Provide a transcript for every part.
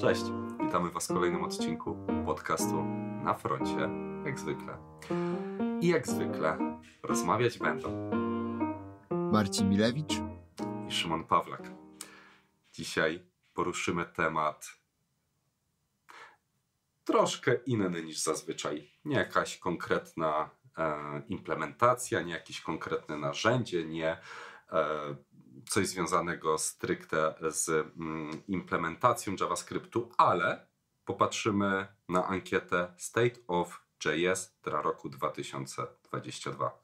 Cześć, witamy Was w kolejnym odcinku podcastu Na Froncie, jak zwykle. I jak zwykle rozmawiać będą Marcin Milewicz i Szymon Pawlak. Dzisiaj poruszymy temat troszkę inny niż zazwyczaj. Nie jakaś konkretna e, implementacja, nie jakieś konkretne narzędzie, nie e, coś związanego stricte z mm, implementacją JavaScriptu, ale popatrzymy na ankietę State of JS dla roku 2022.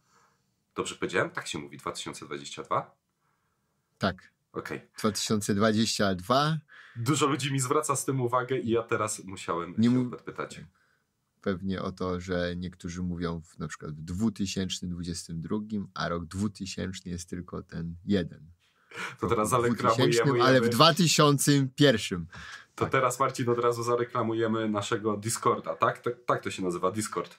Dobrze powiedziałem? Tak się mówi 2022? Tak. Okay. 2022. Dużo ludzi mi zwraca z tym uwagę i ja teraz musiałem nie się pytać. Pewnie o to, że niektórzy mówią w, na przykład w 2022, a rok 2000 jest tylko ten jeden. To teraz zareklamujemy. Ale w 2001. To tak. teraz Marcin od razu zareklamujemy naszego Discorda, tak? tak? Tak to się nazywa, Discord.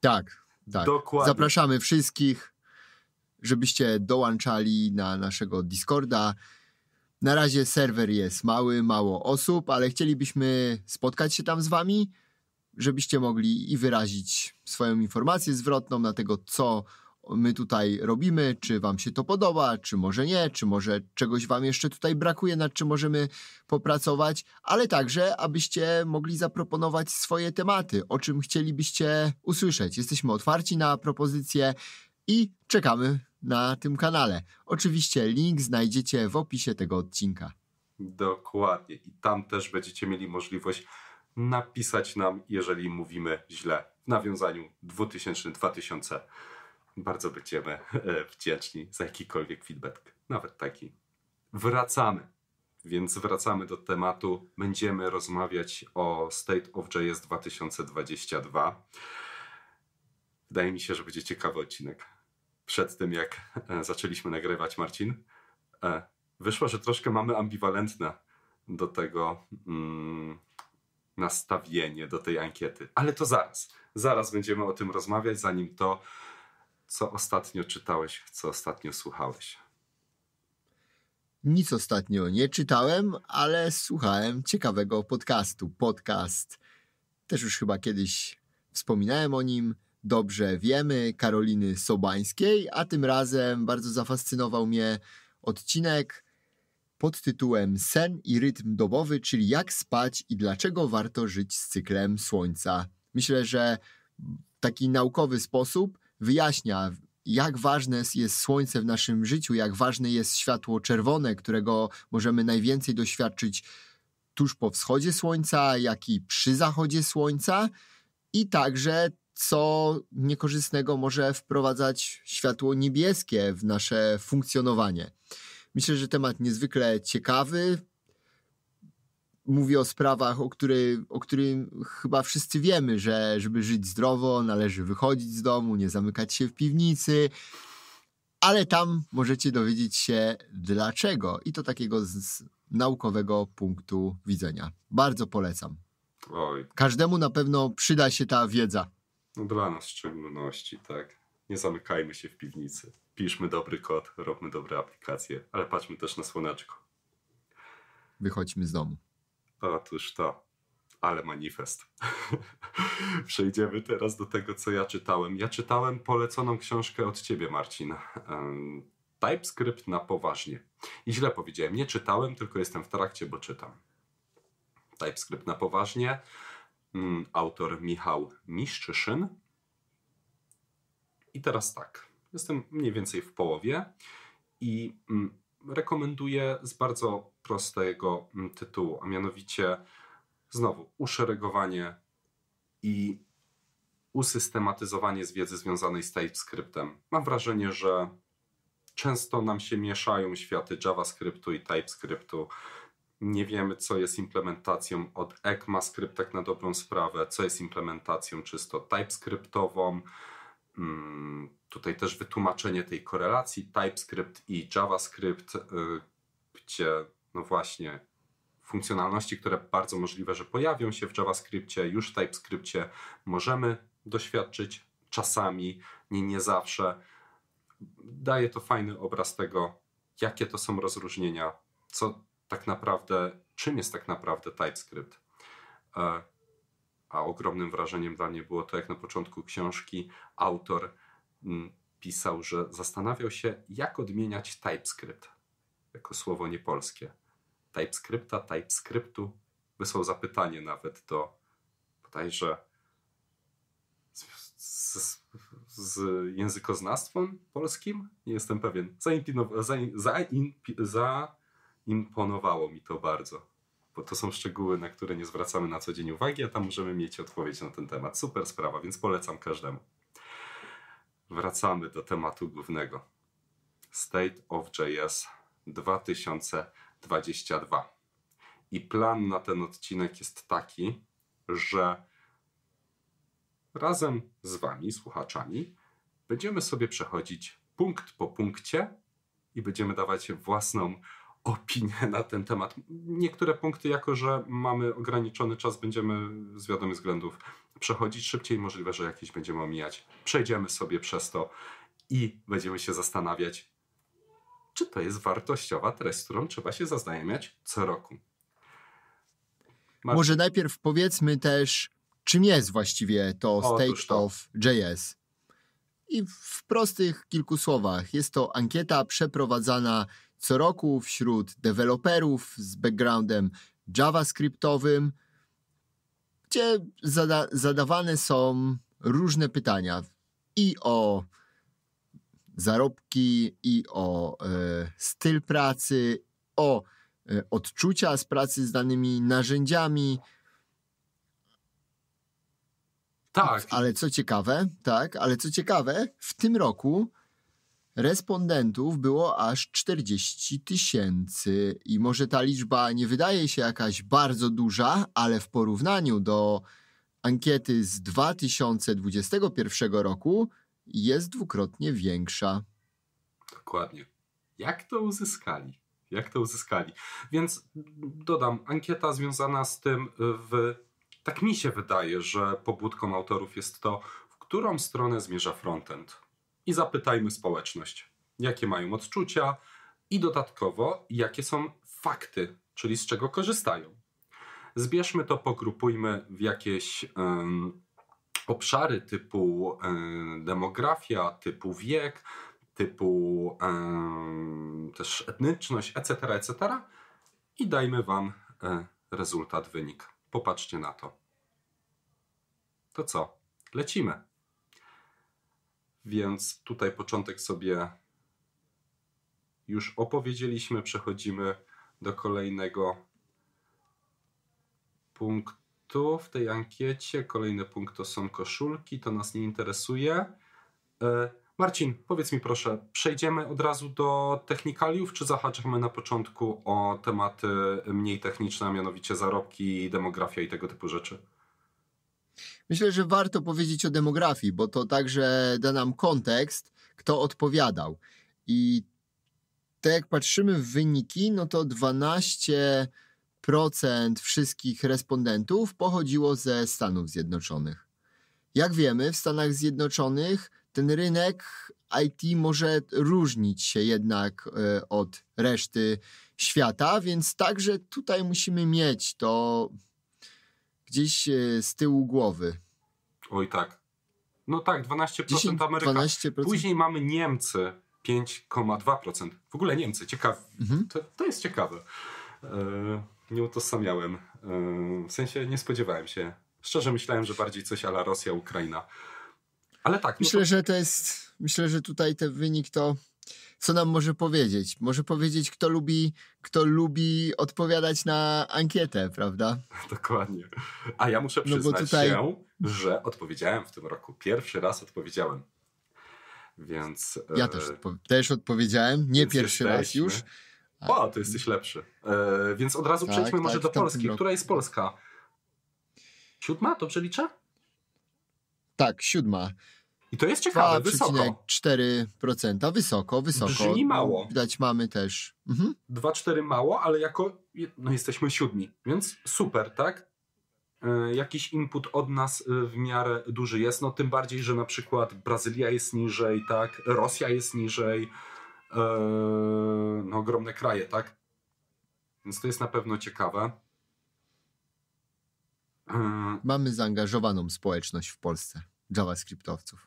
Tak, tak. Dokładnie. Zapraszamy wszystkich, żebyście dołączali na naszego Discorda. Na razie serwer jest mały, mało osób, ale chcielibyśmy spotkać się tam z wami, żebyście mogli i wyrazić swoją informację zwrotną na tego, co my tutaj robimy, czy Wam się to podoba, czy może nie, czy może czegoś Wam jeszcze tutaj brakuje, nad czym możemy popracować, ale także, abyście mogli zaproponować swoje tematy, o czym chcielibyście usłyszeć. Jesteśmy otwarci na propozycje i czekamy na tym kanale. Oczywiście link znajdziecie w opisie tego odcinka. Dokładnie. I tam też będziecie mieli możliwość napisać nam, jeżeli mówimy źle w nawiązaniu 2000-2000 bardzo będziemy e, wdzięczni za jakikolwiek feedback, nawet taki. Wracamy. Więc wracamy do tematu. Będziemy rozmawiać o State of JS 2022. Wydaje mi się, że będzie ciekawy odcinek. Przed tym, jak e, zaczęliśmy nagrywać, Marcin, e, wyszło, że troszkę mamy ambiwalentne do tego mm, nastawienie, do tej ankiety. Ale to zaraz. Zaraz będziemy o tym rozmawiać, zanim to co ostatnio czytałeś, co ostatnio słuchałeś? Nic ostatnio nie czytałem, ale słuchałem ciekawego podcastu. Podcast też już chyba kiedyś wspominałem o nim. Dobrze wiemy Karoliny Sobańskiej, a tym razem bardzo zafascynował mnie odcinek pod tytułem Sen i rytm dobowy, czyli jak spać i dlaczego warto żyć z cyklem słońca. Myślę, że w taki naukowy sposób wyjaśnia, jak ważne jest słońce w naszym życiu, jak ważne jest światło czerwone, którego możemy najwięcej doświadczyć tuż po wschodzie słońca, jak i przy zachodzie słońca, i także co niekorzystnego może wprowadzać światło niebieskie w nasze funkcjonowanie. Myślę, że temat niezwykle ciekawy, Mówię o sprawach, o, których, o którym chyba wszyscy wiemy, że żeby żyć zdrowo, należy wychodzić z domu, nie zamykać się w piwnicy, ale tam możecie dowiedzieć się dlaczego i to takiego z, z naukowego punktu widzenia. Bardzo polecam. Oj. Każdemu na pewno przyda się ta wiedza. No dla nas w szczególności, tak. Nie zamykajmy się w piwnicy. Piszmy dobry kod, robmy dobre aplikacje, ale patrzmy też na słoneczko. Wychodźmy z domu a już to, ale manifest. Przejdziemy teraz do tego, co ja czytałem. Ja czytałem poleconą książkę od ciebie, Marcin. Um, TypeScript na poważnie. I źle powiedziałem, nie czytałem, tylko jestem w trakcie, bo czytam. TypeScript na poważnie. Um, autor Michał Miszczyszyn. I teraz tak. Jestem mniej więcej w połowie i mm, rekomenduję z bardzo prostego mm, tytułu, a mianowicie znowu uszeregowanie i usystematyzowanie z wiedzy związanej z TypeScriptem. Mam wrażenie, że często nam się mieszają światy JavaScriptu i TypeScriptu. Nie wiemy, co jest implementacją od ECMAScript, tak na dobrą sprawę, co jest implementacją czysto TypeScriptową Mm, tutaj też wytłumaczenie tej korelacji TypeScript i JavaScript, y, gdzie no właśnie funkcjonalności, które bardzo możliwe, że pojawią się w JavaScriptie, już w TypeScriptie możemy doświadczyć czasami, nie, nie zawsze. Daje to fajny obraz tego, jakie to są rozróżnienia, co tak naprawdę, czym jest tak naprawdę TypeScript. E, a ogromnym wrażeniem dla mnie było to, jak na początku książki autor mm, pisał, że zastanawiał się, jak odmieniać TypeScript jako słowo niepolskie. TypeScripta, TypeScriptu. Wysłał zapytanie nawet do bodajże z, z, z językoznawstwem polskim, nie jestem pewien. Zaimponowało mi to bardzo bo to są szczegóły, na które nie zwracamy na co dzień uwagi, a tam możemy mieć odpowiedź na ten temat. Super sprawa, więc polecam każdemu. Wracamy do tematu głównego. State of JS 2022. I plan na ten odcinek jest taki, że razem z Wami, słuchaczami, będziemy sobie przechodzić punkt po punkcie i będziemy dawać własną opinie na ten temat. Niektóre punkty, jako że mamy ograniczony czas, będziemy z wiadomych względów przechodzić szybciej. Możliwe, że jakieś będziemy omijać. Przejdziemy sobie przez to i będziemy się zastanawiać, czy to jest wartościowa treść, z którą trzeba się zaznajamiać co roku. Może najpierw powiedzmy też, czym jest właściwie to State to. of JS. I w prostych kilku słowach, jest to ankieta przeprowadzana co roku wśród deweloperów z backgroundem JavaScriptowym, gdzie zada zadawane są różne pytania i o zarobki, i o e, styl pracy, o e, odczucia z pracy z danymi narzędziami. Tak. Ale co ciekawe, tak, ale co ciekawe, w tym roku Respondentów było aż 40 tysięcy i może ta liczba nie wydaje się jakaś bardzo duża, ale w porównaniu do ankiety z 2021 roku jest dwukrotnie większa. Dokładnie. Jak to uzyskali? Jak to uzyskali? Więc dodam, ankieta związana z tym y, w. Tak mi się wydaje, że pobudką autorów jest to, w którą stronę zmierza frontend i zapytajmy społeczność, jakie mają odczucia i dodatkowo, jakie są fakty, czyli z czego korzystają. Zbierzmy to, pogrupujmy w jakieś um, obszary typu um, demografia, typu wiek, typu um, też etniczność, etc., etc. i dajmy Wam e, rezultat, wynik. Popatrzcie na to. To co? Lecimy. Więc tutaj początek sobie już opowiedzieliśmy. Przechodzimy do kolejnego punktu w tej ankiecie. Kolejny punkt to są koszulki, to nas nie interesuje. E, Marcin, powiedz mi proszę, przejdziemy od razu do technikaliów, czy zahaczymy na początku o tematy mniej techniczne, a mianowicie zarobki, demografia i tego typu rzeczy? Myślę, że warto powiedzieć o demografii, bo to także da nam kontekst, kto odpowiadał. I tak jak patrzymy w wyniki, no to 12% wszystkich respondentów pochodziło ze Stanów Zjednoczonych. Jak wiemy, w Stanach Zjednoczonych ten rynek IT może różnić się jednak e, od reszty świata, więc także tutaj musimy mieć to gdzieś e, z tyłu głowy. Oj tak. No tak, 12% 10, Ameryka. Później mamy Niemcy 5,2%. W ogóle Niemcy, ciekawe. Mhm. To, to, jest ciekawe. E, nie utożsamiałem. E, w sensie nie spodziewałem się. Szczerze myślałem, że bardziej coś ala Rosja, Ukraina. Ale tak. No myślę, no to... że to jest. Myślę, że tutaj ten wynik to co nam może powiedzieć? Może powiedzieć, kto lubi, kto lubi odpowiadać na ankietę, prawda? Dokładnie. A ja muszę no przyznać no tutaj... się, że odpowiedziałem w tym roku. Pierwszy raz odpowiedziałem. Więc. Ja e, też, odpo też odpowiedziałem. Nie pierwszy jesteśmy. raz już. O, to jesteś lepszy. E, więc od razu tak, przejdźmy tak, może do Polski. Roku. Która jest Polska? Siódma? to przeliczę? Tak, siódma. I to jest ciekawe, 2, wysoko. 4%, wysoko, wysoko. Brzmi mało. Widać mamy też. Mhm. 2,4 mało, ale jako, no jesteśmy siódmi, więc super, tak? E, jakiś input od nas e, w miarę duży jest, no tym bardziej, że na przykład Brazylia jest niżej, tak? Rosja jest niżej, e, no ogromne kraje, tak? Więc to jest na pewno ciekawe. mamy zaangażowaną społeczność w Polsce, JavaScriptowców.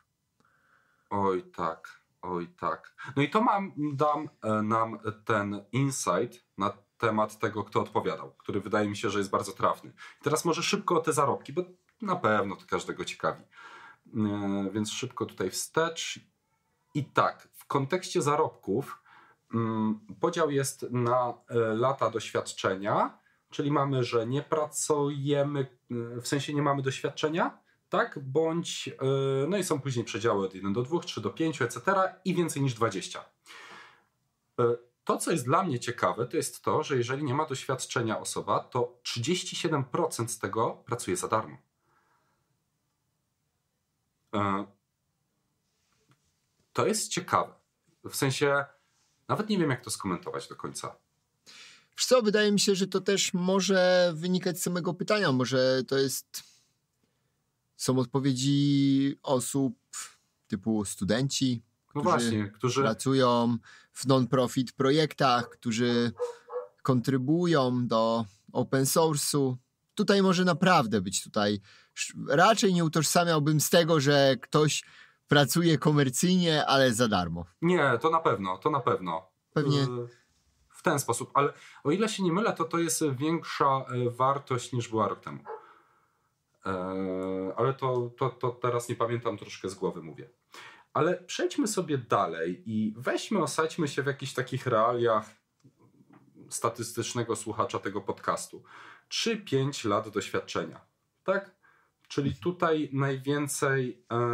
Oj tak, oj tak. No i to mam, dam e, nam ten insight na temat tego, kto odpowiadał, który wydaje mi się, że jest bardzo trafny. Teraz może szybko o te zarobki, bo na pewno to każdego ciekawi. E, więc szybko tutaj wstecz. I tak, w kontekście zarobków mm, podział jest na e, lata doświadczenia, czyli mamy, że nie pracujemy, w sensie nie mamy doświadczenia, tak? Bądź, e, no i są później przedziały od 1 do 2, 3 do 5, etc. i więcej niż 20. E, to, co jest dla mnie ciekawe, to jest to, że jeżeli nie ma doświadczenia osoba, to 37% z tego pracuje za darmo. E, to jest ciekawe. W sensie, nawet nie wiem, jak to skomentować do końca. Wiesz co, wydaje mi się, że to też może wynikać z samego pytania. Może to jest są odpowiedzi osób typu studenci, no którzy, właśnie, którzy pracują w non-profit projektach, którzy kontrybują do open source'u. Tutaj może naprawdę być tutaj. Raczej nie utożsamiałbym z tego, że ktoś pracuje komercyjnie, ale za darmo. Nie, to na pewno, to na pewno. Pewnie. Y, w ten sposób, ale o ile się nie mylę, to to jest większa e, wartość niż była rok temu. E, ale to, to, to teraz nie pamiętam, troszkę z głowy mówię. Ale przejdźmy sobie dalej i weźmy, osadźmy się w jakichś takich realiach statystycznego słuchacza tego podcastu. 3-5 lat doświadczenia, tak? Czyli mhm. tutaj najwięcej e,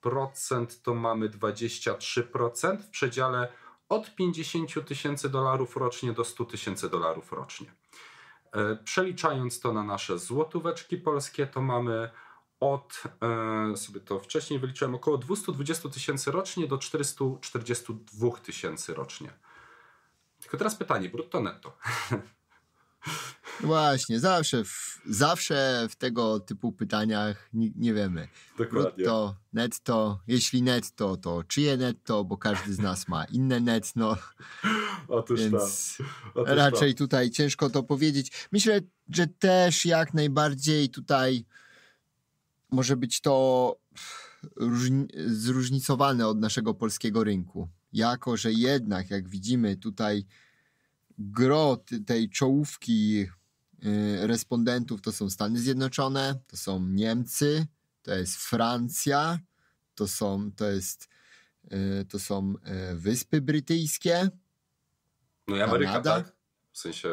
procent to mamy 23% w przedziale od 50 tysięcy dolarów rocznie do 100 tysięcy dolarów rocznie. E, przeliczając to na nasze złotóweczki polskie, to mamy od, e, sobie to wcześniej wyliczyłem, około 220 tysięcy rocznie do 442 tysięcy rocznie. Tylko teraz pytanie, brutto netto? Właśnie, zawsze w, zawsze w tego typu pytaniach nie, nie wiemy. Dokładnie. Brutto, netto, jeśli netto, to czyje netto, bo każdy z nas ma inne netto. Otóż Więc ta. Otóż raczej ta. tutaj ciężko to powiedzieć. Myślę, że też jak najbardziej tutaj może być to różni- zróżnicowane od naszego polskiego rynku. Jako, że jednak, jak widzimy tutaj gro tej czołówki Y, respondentów to są Stany Zjednoczone, to są Niemcy, to jest Francja, to są, to jest, y, to są y, Wyspy Brytyjskie. No i Ameryka, Kanada. tak? W sensie.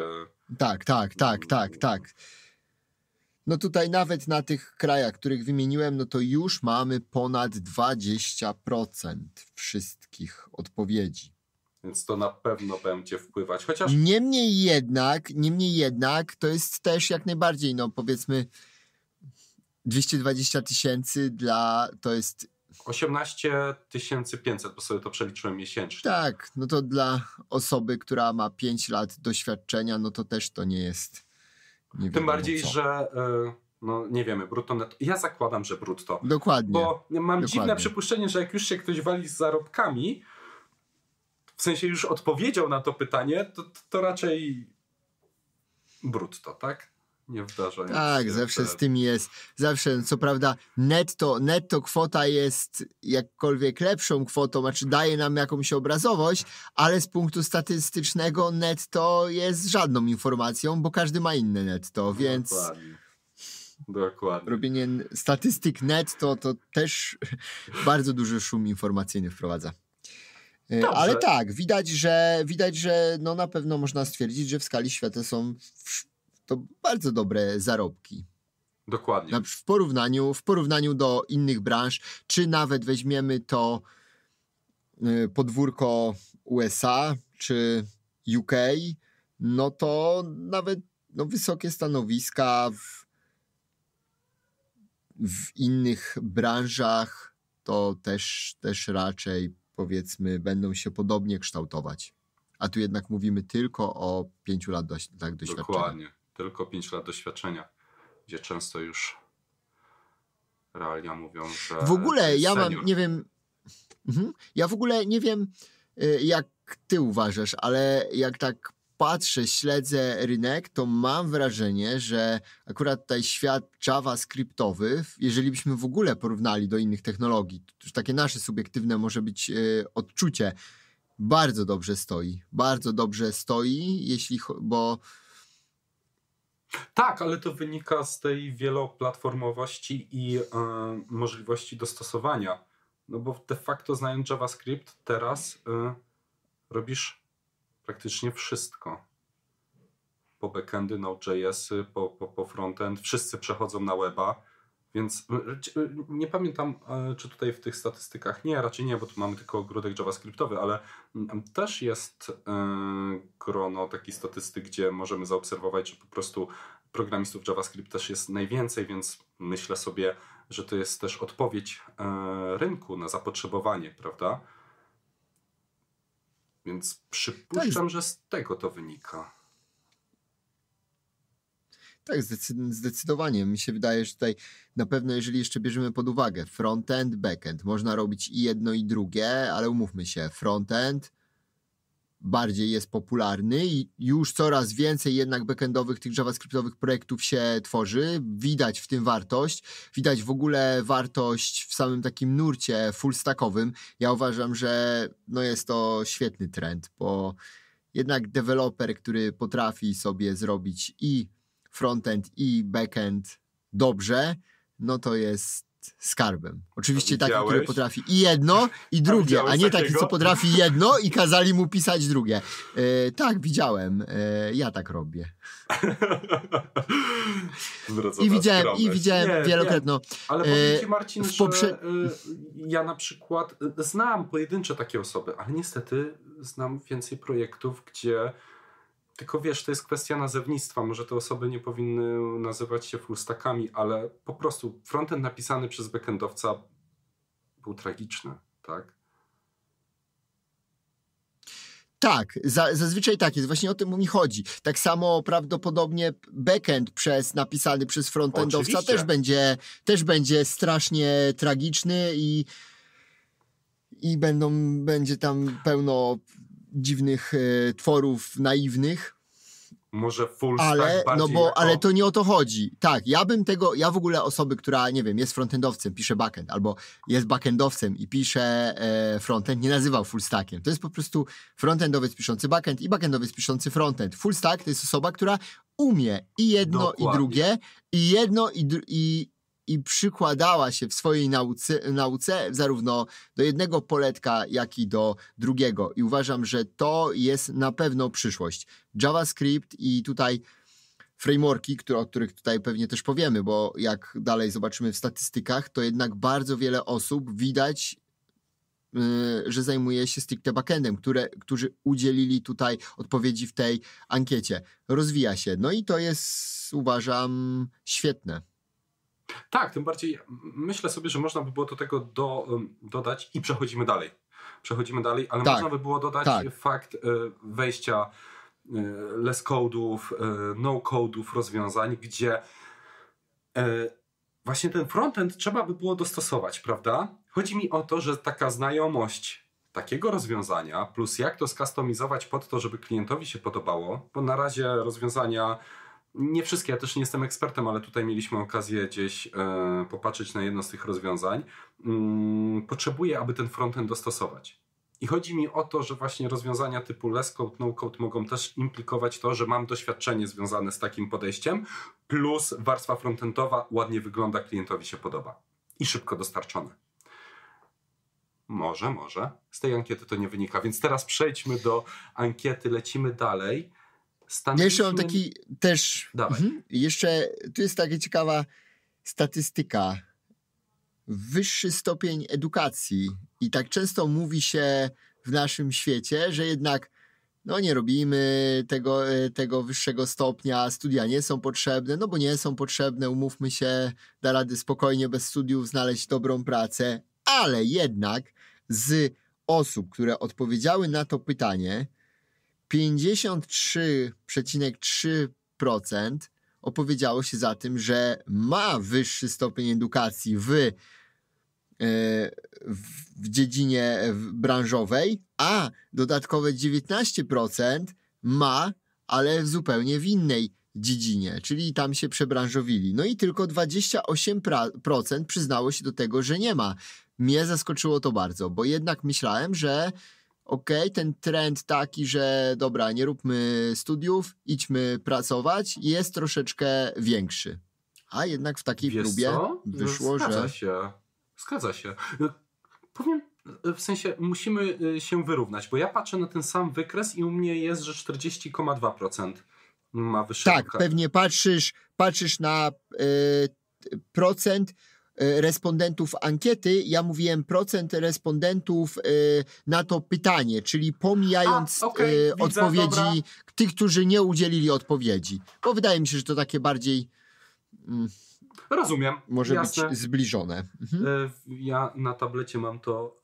Tak, tak, tak, tak, tak. No tutaj nawet na tych krajach, których wymieniłem, no to już mamy ponad 20% wszystkich odpowiedzi. Więc to na pewno będzie wpływać. Chociaż. Niemniej jednak, niemniej jednak, to jest też jak najbardziej, no powiedzmy, 220 tysięcy dla to jest 18 500, bo sobie to przeliczyłem miesięcznie. Tak, no to dla osoby, która ma 5 lat doświadczenia, no to też to nie jest. Nie Tym bardziej, co. że e, no nie wiemy, brutto netto. Ja zakładam, że brutto. Dokładnie. Bo mam Dokładnie. dziwne przypuszczenie, że jak już się ktoś wali z zarobkami, w sensie już odpowiedział na to pytanie, to, to raczej brutto, tak? nie wdarzają. Tak, zawsze z tym jest. Zawsze, co prawda, netto, netto kwota jest jakkolwiek lepszą kwotą, znaczy daje nam jakąś obrazowość, ale z punktu statystycznego netto jest żadną informacją, bo każdy ma inne netto, więc. Dokładnie. Dokładnie. Robienie statystyk netto to też bardzo duży szum informacyjny wprowadza. Y, ale tak, widać, że widać, że no na pewno można stwierdzić, że w skali świata są to bardzo dobre zarobki. Dokładnie. W porównaniu, w porównaniu do innych branż, czy nawet weźmiemy to y, podwórko USA czy UK, no to nawet no, wysokie stanowiska w, w innych branżach to też, też raczej powiedzmy, będą się podobnie kształtować. A tu jednak mówimy tylko o 5 lat do, tak, doświadczenia. Dokładnie, tylko 5 lat doświadczenia, gdzie często już realia mówią, że. W ogóle ja senior. mam, nie wiem. Mhm. Ja w ogóle nie wiem, y, jak ty uważasz, ale jak tak patrzę, śledzę rynek, to mam wrażenie, że akurat tutaj świat JavaScriptowy, jeżeli byśmy w ogóle porównali do innych technologii, to takie nasze subiektywne może być e, odczucie, bardzo dobrze stoi. Bardzo dobrze stoi, jeśli, bo. Tak, ale to wynika z tej wieloplatformowości i e, możliwości dostosowania. No bo de facto znając JavaScript, teraz e, robisz praktycznie wszystko. Po backendy, Node.js, po, po, po frontend, wszyscy przechodzą na weba, więc nie pamiętam, e, czy tutaj w tych statystykach, nie, raczej nie, bo tu mamy tylko ogródek javascriptowy, ale też jest e, grono takich statystyk, gdzie możemy zaobserwować, że po prostu programistów JavaScript też jest najwięcej, więc myślę sobie, że to jest też odpowiedź e, rynku na zapotrzebowanie, prawda? Więc tak, przypuszczam, tak, że z tego to wynika. Tak, zdecydowanie. Mi się wydaje, że tutaj na pewno, jeżeli jeszcze bierzemy pod uwagę frontend, backend, można robić i jedno i drugie, ale umówmy się, frontend bardziej jest popularny i już coraz więcej jednak backendowych tych javascriptowych projektów się tworzy. Widać w tym wartość, widać w ogóle wartość w samym takim nurcie fullstackowym. Ja uważam, że no jest to świetny trend, bo jednak deweloper, który potrafi sobie zrobić i frontend i backend dobrze, no to jest skarbem. Oczywiście taki, który potrafi i jedno, i drugie, a, a nie taki, co potrafi jedno i kazali mu pisać drugie. E, tak, widziałem. E, ja tak robię. I widziałem, i widziałem nie, wielokrotnie. Ale e, powiem ci, Marcin, poprze... że ja na przykład e, znam pojedyncze takie osoby, ale niestety znam więcej projektów, gdzie tylko wiesz, to jest kwestia nazewnictwa. Może te osoby nie powinny nazywać się fullstackami, ale po prostu frontend napisany przez backendowca był tragiczny, tak? Tak, za, zazwyczaj tak jest, właśnie o tym mi chodzi. Tak samo prawdopodobnie backend przez, napisany przez frontendowca też będzie, też będzie strasznie tragiczny i, i będą, będzie tam pełno dziwnych e, tworów naiwnych. Może full stack ale, stack no bo, jako... ale to nie o to chodzi. Tak, ja bym tego, ja w ogóle osoby, która, nie wiem, jest frontendowcem, pisze backend, albo jest backendowcem i pisze e, frontend, nie nazywał full stackiem. To jest po prostu frontendowy piszący backend i backendowy piszący frontend. Full stack to jest osoba, która umie i jedno, Dokładnie. i drugie, i jedno, i, i, i przykładała się w swojej nauce, nauce zarówno do jednego poletka, jak i do drugiego. I uważam, że to jest na pewno przyszłość. JavaScript i tutaj frameworki, które, o których tutaj pewnie też powiemy, bo jak dalej zobaczymy w statystykach, to jednak bardzo wiele osób widać, y, że zajmuje się stricte backendem, które, którzy udzielili tutaj odpowiedzi w tej ankiecie. Rozwija się. No i to jest, uważam, świetne. Tak, tym bardziej myślę sobie, że można by było do tego do, dodać i przechodzimy dalej. Przechodzimy dalej, ale tak, można by było dodać tak. fakt y, wejścia y, less codeów, y, no codeów, rozwiązań, gdzie właśnie ten frontend trzeba by było dostosować, prawda? Chodzi mi o to, że taka znajomość takiego rozwiązania, plus jak to skustomizować pod to, żeby klientowi się podobało, bo na razie rozwiązania nie wszystkie, ja też nie jestem ekspertem, ale tutaj mieliśmy okazję gdzieś e, popatrzeć na jedno z tych rozwiązań. Mm, potrzebuję, aby ten frontend dostosować. I chodzi mi o to, że właśnie rozwiązania typu less code, no code mogą też implikować to, że mam doświadczenie związane z takim podejściem, plus warstwa frontendowa ładnie wygląda, klientowi się podoba i szybko dostarczone. Może, może. Z tej ankiety to nie wynika, więc teraz przejdźmy do ankiety, lecimy dalej. Jeszcze mam taki też. Dawaj. Mhm. Jeszcze tu jest taka ciekawa statystyka. Wyższy stopień edukacji. I tak często mówi się w naszym świecie, że jednak no nie robimy tego, e, tego wyższego stopnia, studia nie są potrzebne, no bo nie są potrzebne, umówmy się, da rady spokojnie bez studiów znaleźć dobrą pracę, ale jednak z osób, które odpowiedziały na to pytanie, 53,3% opowiedziało się za tym, że ma wyższy stopień edukacji w, e, w dziedzinie e, branżowej, a dodatkowe 19% ma, ale w zupełnie w innej dziedzinie, czyli tam się przebranżowili. No i tylko 28% przyznało się do tego, że nie ma. Mnie zaskoczyło to bardzo, bo jednak myślałem, że ok, ten trend taki, że dobra, nie róbmy studiów, idźmy pracować, jest troszeczkę większy. A jednak w takiej Wiesz próbie co? No wyszło, Zgadza że. Zgadza się. Zgadza się. No, powiem, w sensie musimy y, się wyrównać, bo ja patrzę na ten sam wykres i u mnie jest, że 40,2% ma wyższe. Tak, pewnie patrzysz, patrzysz na. Yy, procent E, respondentów ankiety, ja mówiłem procent respondentów e, na to pytanie, czyli pomijając A, okay, e, odpowiedzi widzę, tych, którzy nie udzielili odpowiedzi. Bo wydaje mi się, że to takie bardziej. Mm, Rozumiem. Może jasne. być zbliżone. Mhm. Ja na tablecie mam to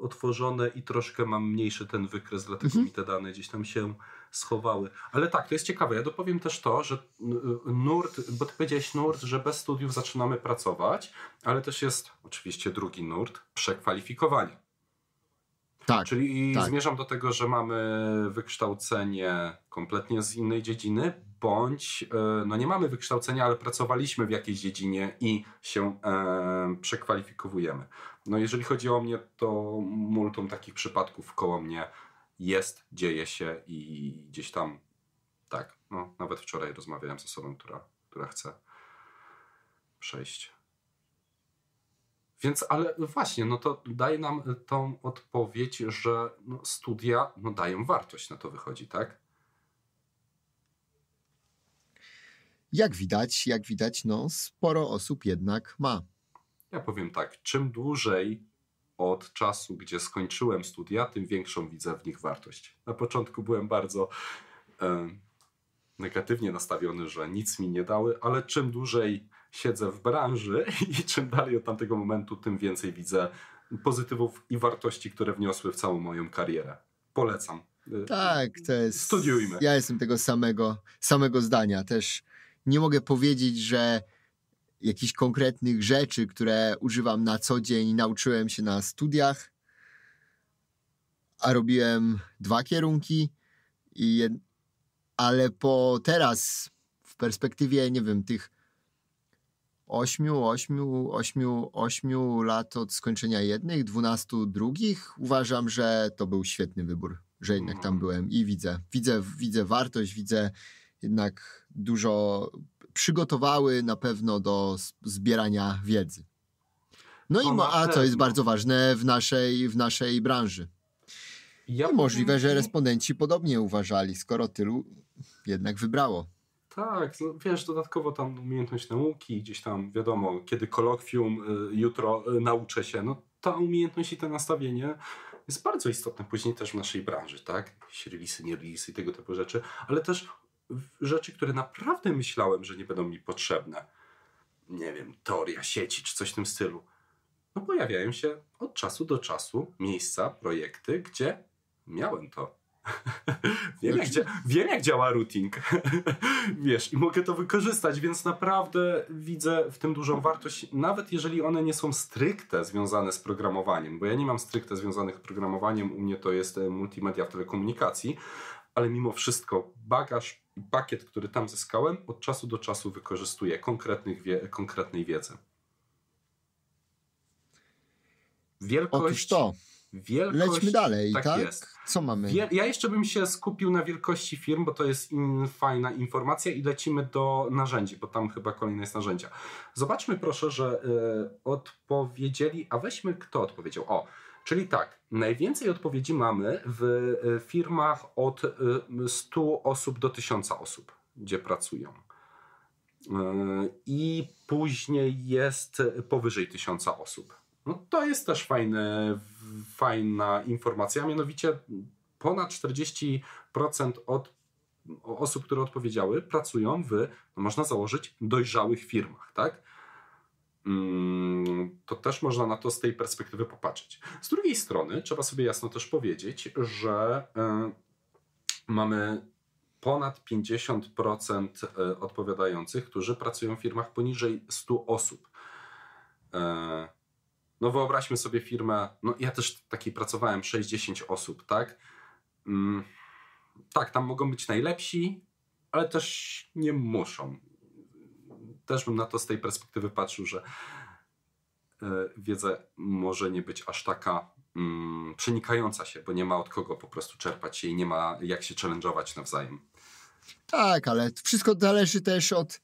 otworzone i troszkę mam mniejszy ten wykres, dlatego mhm. mi te dane gdzieś tam się schowały. Ale tak, to jest ciekawe. Ja dopowiem też to, że y, nurt, bo ty powiedziałeś nurt, że bez studiów zaczynamy pracować, ale też jest oczywiście drugi nurt, przekwalifikowanie. Tak, Czyli tak. zmierzam do tego, że mamy wykształcenie kompletnie z innej dziedziny, bądź y, no nie mamy wykształcenia, ale pracowaliśmy w jakiejś dziedzinie i się e, przekwalifikowujemy. No jeżeli chodzi o mnie, to multum takich przypadków koło mnie jest, dzieje się i gdzieś tam tak. No, nawet wczoraj rozmawiałem z osobą, która, która chce przejść. Więc, ale właśnie, no to daje nam tą odpowiedź, że no, studia no, dają wartość, na to wychodzi, tak? Jak widać, jak widać, no sporo osób jednak ma. Ja powiem tak, czym dłużej od czasu, gdzie skończyłem studia, tym większą widzę w nich wartość. Na początku byłem bardzo e, negatywnie nastawiony, że nic mi nie dały, ale czym dłużej siedzę w branży i czym dalej od tamtego momentu, tym więcej widzę pozytywów i wartości, które wniosły w całą moją karierę. Polecam. Y, tak, to jest. Studiujmy. Ja jestem tego samego, samego zdania. Też nie mogę powiedzieć, że jakichś konkretnych rzeczy, które używam na co dzień, nauczyłem się na studiach, a robiłem dwa kierunki, i, ale po teraz, w perspektywie, nie wiem, tych 8, 8, 8, 8 lat od skończenia jednych, 12 drugich, uważam, że to był świetny wybór, że jednak tam mm. byłem i widzę, widzę, widzę wartość, widzę jednak dużo przygotowały na pewno do zbierania wiedzy. No to i a to jest bardzo ważne w naszej, w naszej branży. Ja I możliwe, że respondenci podobnie uważali, skoro tylu jednak wybrało. Tak, no wiesz, dodatkowo tam umiejętność nauki, gdzieś tam wiadomo, kiedy kolokwium, y, jutro y, nauczę się, no ta umiejętność i to nastawienie jest bardzo istotne później też w naszej branży, tak? Jakieś releasy, nie tego typu rzeczy, ale też rzeczy, które naprawdę myślałem, że nie będą mi potrzebne. Nie wiem, teoria sieci czy coś w tym stylu. No pojawiają się od czasu do czasu miejsca, projekty, gdzie miałem to. wiem, jak wiem, jak działa routing. Wiesz, i mogę to wykorzystać, więc naprawdę widzę w tym dużą wartość, nawet jeżeli one nie są stricte związane z programowaniem, bo ja nie mam stricte związanych z programowaniem, u mnie to jest e, multimedia w telekomunikacji, ale mimo wszystko bagaż pakiet, który tam zyskałem, od czasu do czasu wykorzystuję konkretnych wie, konkretnej wiedzy. Wielkość, Otóż to. Wielkość, Lećmy dalej, tak? tak? Jest. Co mamy? ja jeszcze bym się skupił na wielkości firm, bo to jest in, fajna informacja i lecimy do narzędzi, bo tam chyba kolejne jest narzędzia. Zobaczmy proszę, że y, odpowiedzieli, a weźmy kto odpowiedział. O, czyli tak, najwięcej odpowiedzi mamy w y, firmach od y, e, 100 osób do 1000 osób, gdzie pracują. I później jest powyżej 1000 osób. No to jest też fajne, fajna informacja, mianowicie ponad 40% od osób, które odpowiedziały, pracują w, no można założyć, dojrzałych firmach, tak? Mm, to też można na to z tej perspektywy popatrzeć. Z drugiej strony trzeba sobie jasno też powiedzieć, że e, mamy ponad 50% e, odpowiadających, którzy pracują w firmach poniżej 100 osób. E, no wyobraźmy sobie firmę, no ja też takiej pracowałem, 60 osób, tak? Mm, tak, tam mogą być najlepsi, ale też nie muszą. Też bym na to z tej perspektywy patrzył, że e, wiedza może nie być aż taka y, przenikająca się, bo nie ma od kogo po prostu czerpać i nie ma jak się challenge'ować nawzajem. Tak, ale wszystko zależy też od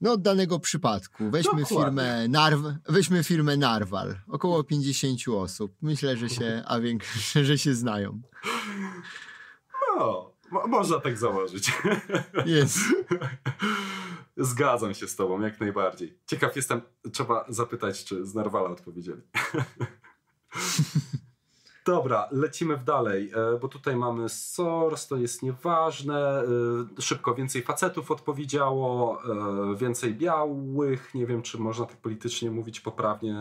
no od danego przypadku. Weźmy firmę, Narw weźmy firmę Narwal, około 50 osób. Myślę, że się, a większość, że się znają. No, mo można tak założyć. Jest. Zgadzam się z tobą, jak najbardziej. Ciekaw jestem, trzeba zapytać, czy z Narwala odpowiedzieli. Dobra, lecimy w dalej, e, bo tutaj mamy source, to jest nieważne. E, szybko więcej facetów odpowiedziało, e, więcej białych. Nie wiem, czy można tak politycznie mówić poprawnie,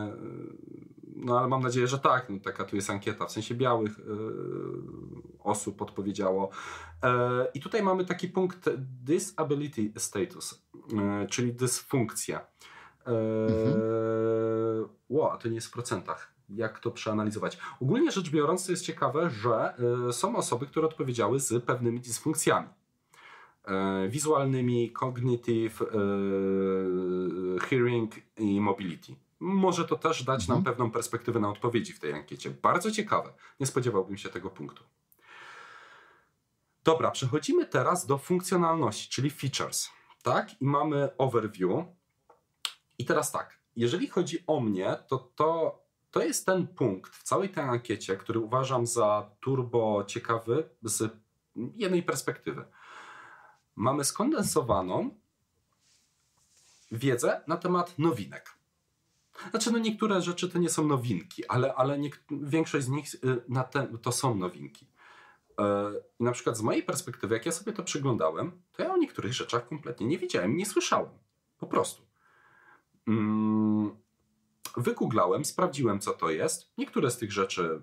no ale mam nadzieję, że tak. No, taka tu jest ankieta, w sensie białych osób odpowiedziało. I tutaj mamy taki punkt disability status, czyli dysfunkcja. Mhm. Ło, a to nie jest w procentach jak to przeanalizować. Ogólnie rzecz biorąc, to jest ciekawe, że y, są osoby, które odpowiedziały z pewnymi dysfunkcjami e, wizualnymi, cognitive, e, hearing i mobility. Może to też dać mhm. nam pewną perspektywę na odpowiedzi w tej ankiecie. Bardzo ciekawe. Nie spodziewałbym się tego punktu. Dobra, przechodzimy teraz do funkcjonalności, czyli features. Tak, i mamy overview. I teraz tak, jeżeli chodzi o mnie, to to to jest ten punkt w całej tej ankiecie, który uważam za turbo ciekawy z jednej perspektywy. Mamy skondensowaną wiedzę na temat nowinek. Znaczy, no niektóre rzeczy to nie są nowinki, ale, ale większość z nich y, ten, to są nowinki. E, I na przykład z mojej perspektywy, jak ja sobie to przyglądałem, to ja o niektórych rzeczach kompletnie nie wiedziałem, nie słyszałem. Po prostu. Mm, Wygooglałem, sprawdziłem, co to jest. Niektóre z tych rzeczy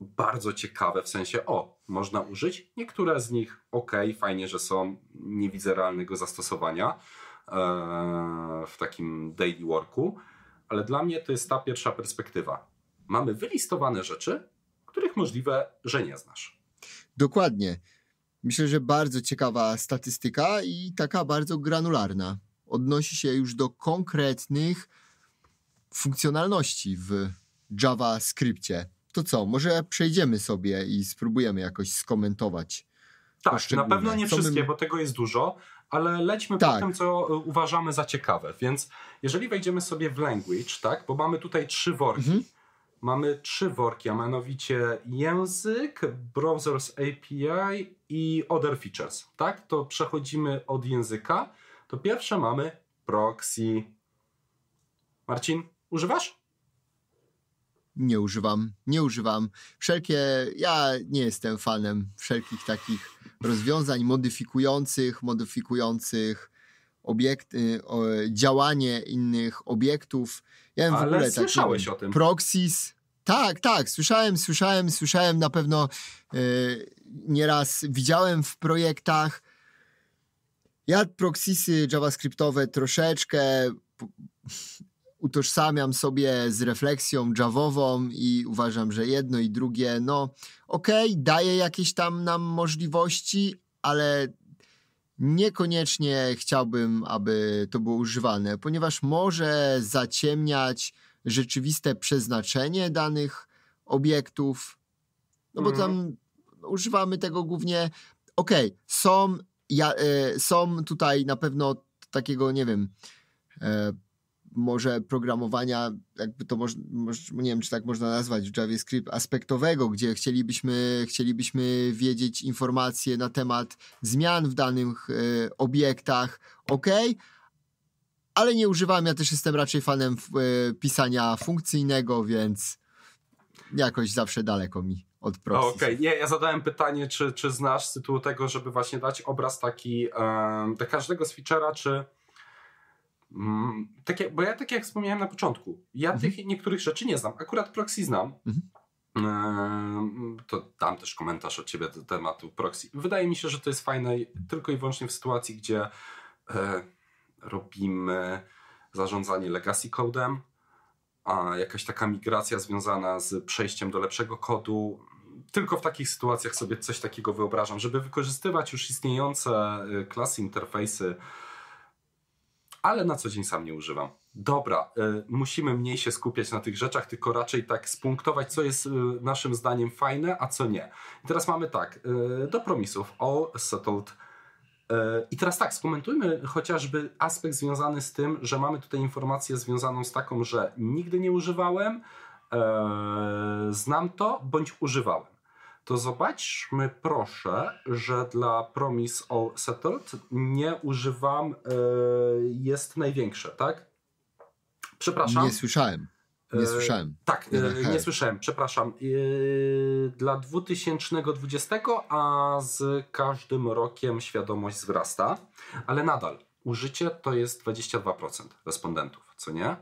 bardzo ciekawe, w sensie o, można użyć. Niektóre z nich ok, fajnie, że są, nie widzę realnego zastosowania e, w takim daily worku, ale dla mnie to jest ta pierwsza perspektywa. Mamy wylistowane rzeczy, których możliwe, że nie znasz. Dokładnie. Myślę, że bardzo ciekawa statystyka i taka bardzo granularna. Odnosi się już do konkretnych funkcjonalności w JavaScriptie. To co, może przejdziemy sobie i spróbujemy jakoś skomentować. Tak, na pewno nie wszystkie, my... bo tego jest dużo, ale lećmy tak. po tym, co e, uważamy za ciekawe. Więc jeżeli wejdziemy sobie w language, tak, bo mamy tutaj trzy worki. Mhm. Mamy trzy worki, a mianowicie język, browsers API i other features. Tak, to przechodzimy od języka. To pierwsze mamy proxy. Marcin, Używasz? Nie używam, nie używam. Wszelkie, ja nie jestem fanem wszelkich takich rozwiązań modyfikujących, modyfikujących y, o, działanie innych obiektów. Ja Ale w ogóle słyszałeś tak, o tym. Proxys. Tak, tak, słyszałem, słyszałem, słyszałem na pewno yy, nieraz widziałem w projektach. Ja proxysy JavaScriptowe troszeczkę utożsamiam sobie z refleksją Javową i uważam, że jedno i drugie, no okej, okay, daje jakieś tam nam możliwości, ale niekoniecznie chciałbym, aby to było używane, ponieważ może zaciemniać rzeczywiste przeznaczenie danych obiektów, no bo mm. tam używamy tego głównie, okej, okay, są, ja, y, są tutaj na pewno takiego, nie wiem, y, może programowania, jakby to może, nie wiem, czy tak można nazwać, JavaScript aspektowego, gdzie chcielibyśmy, chcielibyśmy wiedzieć informacje na temat zmian w danych y, obiektach, ok, ale nie używam, ja też jestem raczej fanem y, pisania funkcyjnego, więc jakoś zawsze daleko mi od proxy. Okej, okay. nie, ja zadałem pytanie, czy, czy znasz z tytułu tego, żeby właśnie dać obraz taki e, dla każdego switchera, czy Mm, tak jak, bo ja tak jak wspomniałem na początku, ja mhm. tych niektórych rzeczy nie znam. Akurat proxy znam. Mhm. To dam też komentarz od ciebie do tematu proxy. Wydaje mi się, że to jest fajne tylko i wyłącznie w sytuacji, gdzie e, robimy zarządzanie legacy kodem, a jakaś taka migracja związana z przejściem do lepszego kodu. Tylko w takich sytuacjach sobie coś takiego wyobrażam, żeby wykorzystywać już istniejące e, klasy, interfejsy ale na co dzień sam nie używam. Dobra, y, musimy mniej się skupiać na tych rzeczach, tylko raczej tak spunktować, co jest y, naszym zdaniem fajne, a co nie. I teraz mamy tak, y, do promisów, all settled. Y, I teraz tak, skomentujmy chociażby aspekt związany z tym, że mamy tutaj informację związaną z taką, że nigdy nie używałem, y, znam to, bądź używałem to zobaczmy proszę, że dla Promise All Settled nie używam, e, jest największe, tak? Przepraszam. Nie słyszałem. Nie e, słyszałem. tak, e, nie słyszałem, przepraszam. dla 2020, a z każdym rokiem świadomość wzrasta, ale nadal użycie to jest 22% respondentów, co nie?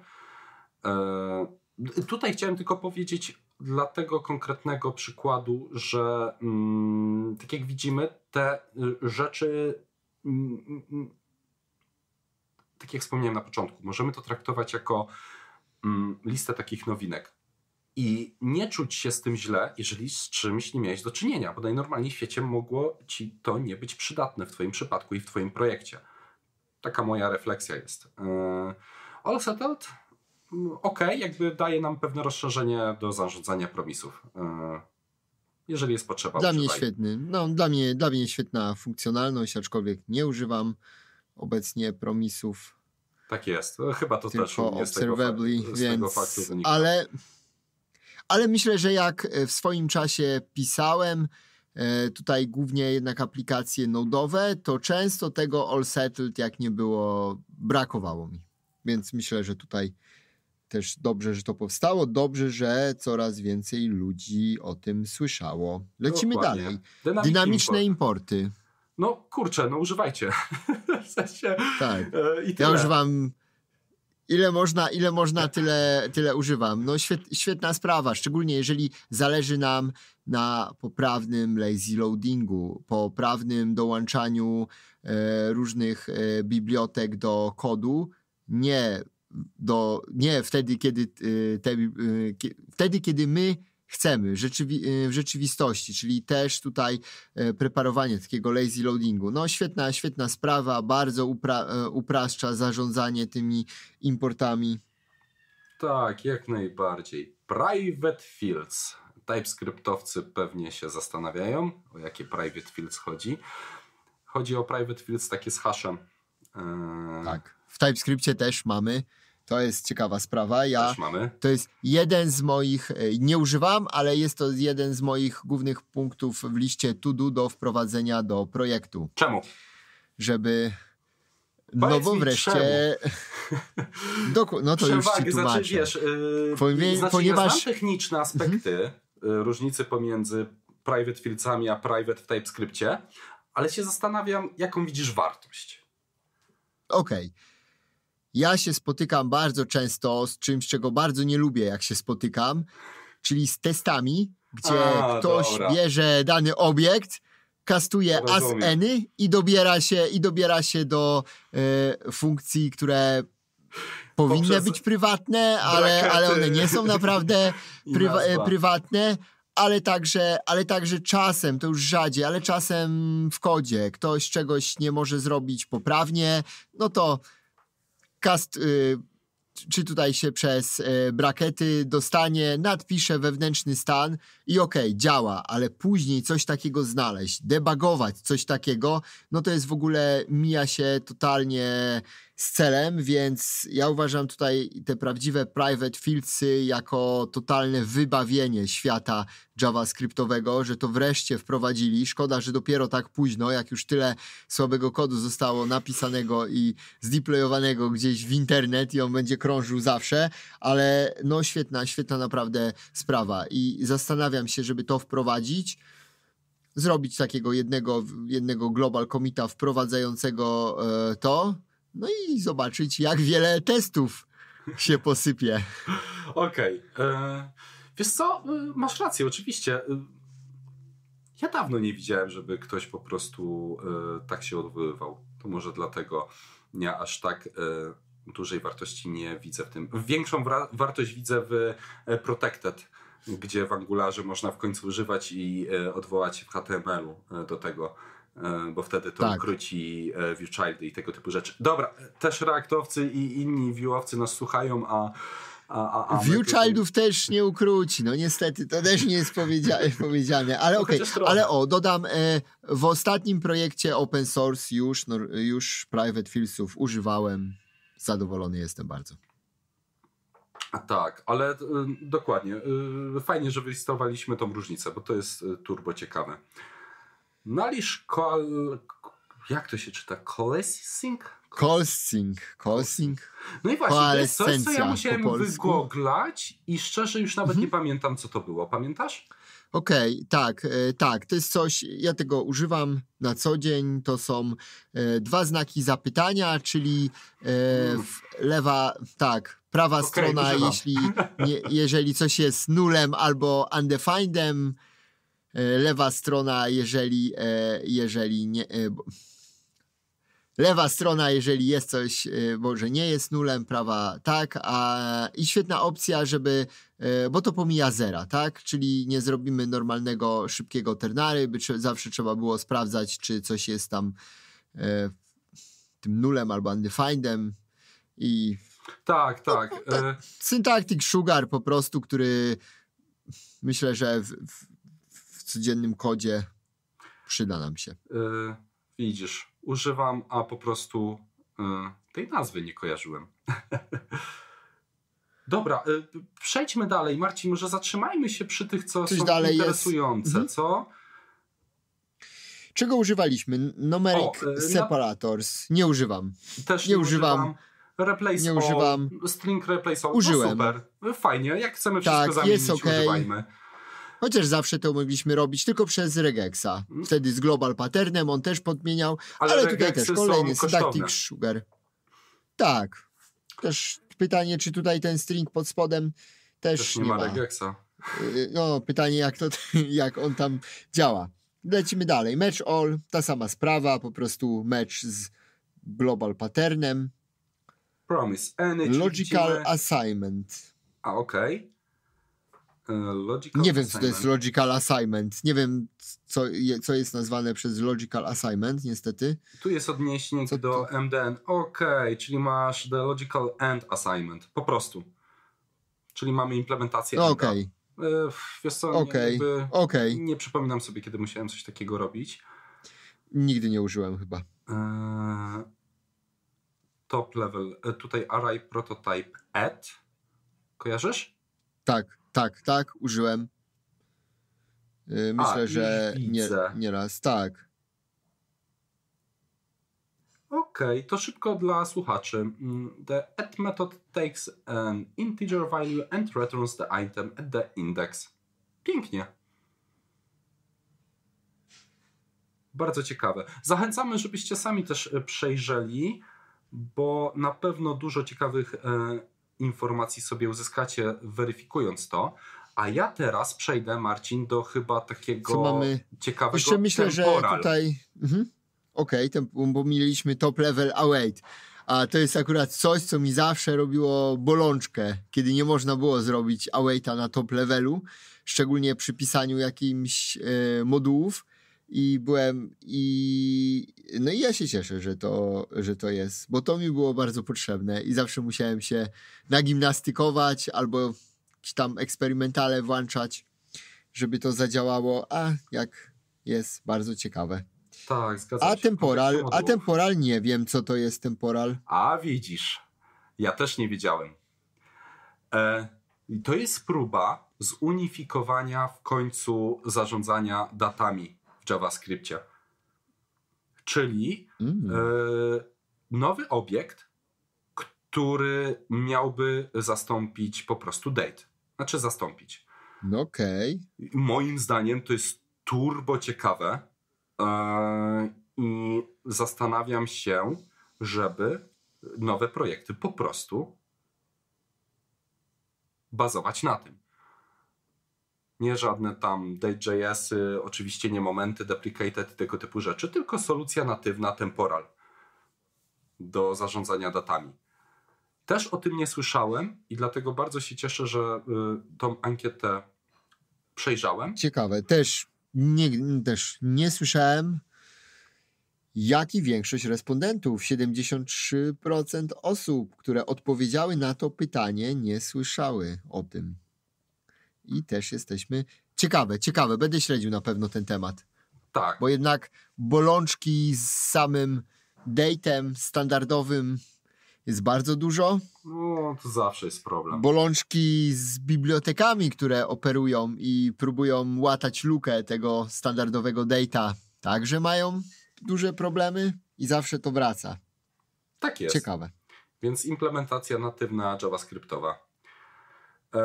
Tutaj chciałem tylko powiedzieć dla tego konkretnego przykładu, że mm, tak jak widzimy, te y, rzeczy. Mm, mm, tak jak wspomniałem na początku, możemy to traktować jako listę takich nowinek. I nie czuć się z tym źle, jeżeli z czymś nie miałeś do czynienia, bo najnormalniej w świecie mogło ci to nie być przydatne w Twoim przypadku i w Twoim projekcie. Taka moja refleksja jest. E, All settled? Mm, ok, jakby daje nam pewne rozszerzenie do zarządzania promisów. E, jeżeli jest potrzeba. Dla używaj. mnie świetny. No, dla, mnie, dla mnie świetna funkcjonalność, aczkolwiek nie używam obecnie promisów. Tak jest. E, chyba to też obserwably, tego, więc, tego faktu wynika. Ale, ale myślę, że jak e, w swoim czasie pisałem tutaj głównie jednak aplikacje nodowe, to często tego all settled jak nie było, brakowało mi. Więc myślę, że tutaj też dobrze, że to powstało, dobrze, że coraz więcej ludzi o tym słyszało. Lecimy Dokładnie. dalej. Dynamiczne, Dynamiczne importy. importy. No kurczę, no używajcie. w sensie, tak. E, ja używam ile można, ile można tyle, tyle używam. No świet, świetna sprawa, szczególnie jeżeli zależy nam na poprawnym lazy loadingu, poprawnym dołączaniu e, różnych e, bibliotek do kodu, nie do, nie wtedy, kiedy, y, te, y, wtedy, kiedy my chcemy rzeczywi y, w rzeczywistości, czyli też tutaj e, preparowanie takiego lazy loadingu. No świetna, świetna sprawa, bardzo upra e, upraszcza zarządzanie tymi importami. Tak, jak najbardziej. Private fields. TypeScriptowcy pewnie się zastanawiają, o jakie private fields chodzi. Chodzi o private fields takie z haszem. E, tak. W TypeScriptie też mamy to jest ciekawa sprawa. Ja, To jest jeden z moich, e, nie używam, ale jest to jeden z moich głównych punktów w liście to do do wprowadzenia do projektu. Czemu? Żeby no bo wreszcie. Doku... No to Przewagi, już ci Znaczy, wiesz, yy, Pomie... znaczy, ponieważ... ja techniczne mhm. aspekty mhm. różnicy pomiędzy private filcami a private w TypeScriptie, ale się zastanawiam, jaką widzisz wartość. Okej. Okay ja się spotykam bardzo często z czymś, czego bardzo nie lubię, jak się spotykam, czyli z testami, gdzie A, ktoś dobra. bierze dany obiekt, kastuje Rozumiem. aseny i dobiera się, i dobiera się do y, funkcji, które powinny Poprzez być prywatne, ale, ale one nie są naprawdę prywa, e, prywatne. Ale także, ale także czasem, to już rzadziej, ale czasem w kodzie ktoś czegoś nie może zrobić poprawnie, no to Cast y, czy tutaj się przez y, brakety dostanie, nadpisze wewnętrzny stan, i okej, okay, działa, ale później coś takiego znaleźć, debugować coś takiego, no to jest w ogóle, mija się totalnie z celem, więc ja uważam tutaj te prawdziwe private fieldsy jako totalne wybawienie świata JavaScriptowego, że to wreszcie wprowadzili. Szkoda, że dopiero tak późno, jak już tyle słabego kodu zostało napisanego i zdeployowanego gdzieś w internet i on będzie krążył zawsze, ale no świetna, świetna naprawdę sprawa i zastanawiam zastanawiam się, żeby to wprowadzić. Zrobić takiego jednego, jednego global komita wprowadzającego e, to, no i zobaczyć, jak wiele testów się posypie. Okej. Okay. E, wiesz co, e, masz rację, oczywiście. Ja dawno nie widziałem, żeby ktoś po prostu tak się odwoływał. To może dlatego ja aż tak dużej wartości nie widzę w tym. Większą wartość widzę w Protected gdzie w Angularze można w końcu używać i e, odwołać się w HTML-u e, do tego e, bo wtedy to tak. króci ViewChild i tego typu rzeczy. Dobra, też reaktowcy i inni viewowcy nas słuchają, a a, a, a też nie ukróci, no niestety to też nie jest powiedziane, powiedziane ale okej, okay. ale o, dodam, e, w ostatnim projekcie open source już, no, już private filesów używałem, zadowolony jestem bardzo. A tak, ale y, dokładnie. Y, fajnie, że wylistowaliśmy tą różnicę, bo to jest y, turbo ciekawe. Nalisz Kol... Jak to się czyta? Kolesing? Colising, colising. No i właśnie, to jest coś, co ja musiałem wygooglać i szczerze już nawet mhm. nie pamiętam, co to było. Pamiętasz? Okej, okay, tak, e, tak. To jest coś, ja tego używam na co dzień. To są e, dwa znaki zapytania, czyli e, lewa, tak, prawa okay, strona, no. jeśli, nie, jeżeli coś jest nulem albo undefinedem, e, lewa strona, jeżeli, e, jeżeli nie. E, lewa strona, jeżeli jest coś, może nie jest nulem, prawa tak, a i świetna opcja, żeby, bo to pomija zera, tak? Czyli nie zrobimy normalnego, szybkiego ternary, by zawsze trzeba było sprawdzać, czy coś jest tam tym nulem albo undefinedem i tak, no, tak. E... Sugar po prostu, który myślę, że w, w, w codziennym kodzie przyda nam się. E, widzisz, używam, a po prostu e, tej nazwy nie kojarzyłem. Dobra, e, przejdźmy dalej. Marcin, może zatrzymajmy się przy tych, co Coś są interesujące, mhm. co? Czego używaliśmy? Numerek o, Separators. Nie używam. Też nie, nie używam. używam. Replay nie używam. String replay są no Użyłem. super. No fajnie, jak chcemy tak, wszystko tak, zamienić, jest okay. używajmy. Chociaż zawsze to mogliśmy robić tylko przez Regexa. Mm. Wtedy z Global Patternem on też podmieniał, ale, ale tutaj też kolejny Syntactic Sugar. Tak. Też pytanie, czy tutaj ten string pod spodem też, też nie, nie, ma. Regexa. Y, no, pytanie jak, to, jak on tam działa. Lecimy dalej. Match all, ta sama sprawa, po prostu match z Global Patternem. Promise Any. Logical widzimy... Assignment. A, okej. Okay. E, logical nie wiem, assignment. co to jest Logical Assignment. Nie wiem, co, je, co jest nazwane przez Logical Assignment, niestety. Tu jest odniesienie co do to? MDN. Ok, czyli masz The Logical End Assignment. Po prostu. Czyli mamy implementację. Ok. E, wiesz co, okay. nie, okay. nie przypominam sobie, kiedy musiałem coś takiego robić. Nigdy nie użyłem chyba. Eee, top level, e, tutaj array prototype add. Kojarzysz? Tak, tak, tak, użyłem. E, myślę, A, że nie, nieraz, tak. Okej, okay, to szybko dla słuchaczy. Mm, the add method takes an integer value and returns the item at the index. Pięknie. Bardzo ciekawe. Zachęcamy, żebyście sami też e, przejrzeli bo na pewno dużo ciekawych e, informacji sobie uzyskacie weryfikując to. A ja teraz przejdę, Marcin, do chyba takiego Co mamy? ciekawego Jeszcze myślę, temporal. że tutaj... Mhm. Okej, okay, bo mieliśmy top level await. A to jest akurat coś, co mi zawsze robiło bolączkę, kiedy nie można było zrobić awaita na top levelu, szczególnie przy pisaniu jakimś e, modułów, i byłem i no i ja się cieszę, że to, że to jest, bo to mi było bardzo potrzebne i zawsze musiałem się nagimnastykować albo tam eksperymentale włączać, żeby to zadziałało, a jak jest bardzo ciekawe. Tak, zgadzam a się. Temporal, a temporal nie wiem, co to jest temporal. A widzisz, ja też nie wiedziałem. E, to jest próba zunifikowania w końcu zarządzania datami JavaScriptie. Czyli mm. y, nowy obiekt, który miałby zastąpić po prostu date. Znaczy zastąpić. No okej. Okay. Moim zdaniem to jest turbo ciekawe e, i zastanawiam się, żeby nowe projekty po prostu bazować na tym nie żadne tam DJs, y oczywiście nie momenty, deprecated, tego typu rzeczy, tylko solucja natywna, temporal do zarządzania datami. Też o tym nie słyszałem i dlatego bardzo się cieszę, że y, tą ankietę przejrzałem. Ciekawe, też nie, też nie słyszałem, jak i większość respondentów, 73% osób, które odpowiedziały na to pytanie, nie słyszały o tym i też jesteśmy ciekawe, ciekawe. Będę śledził na pewno ten temat. Tak. Bo jednak bolączki z samym datem standardowym jest bardzo dużo. No, to zawsze jest problem. Bolączki z bibliotekami, które operują i próbują łatać lukę tego standardowego data, także mają duże problemy i zawsze to wraca. Tak jest. Ciekawe. Więc implementacja natywna JavaScriptowa. E,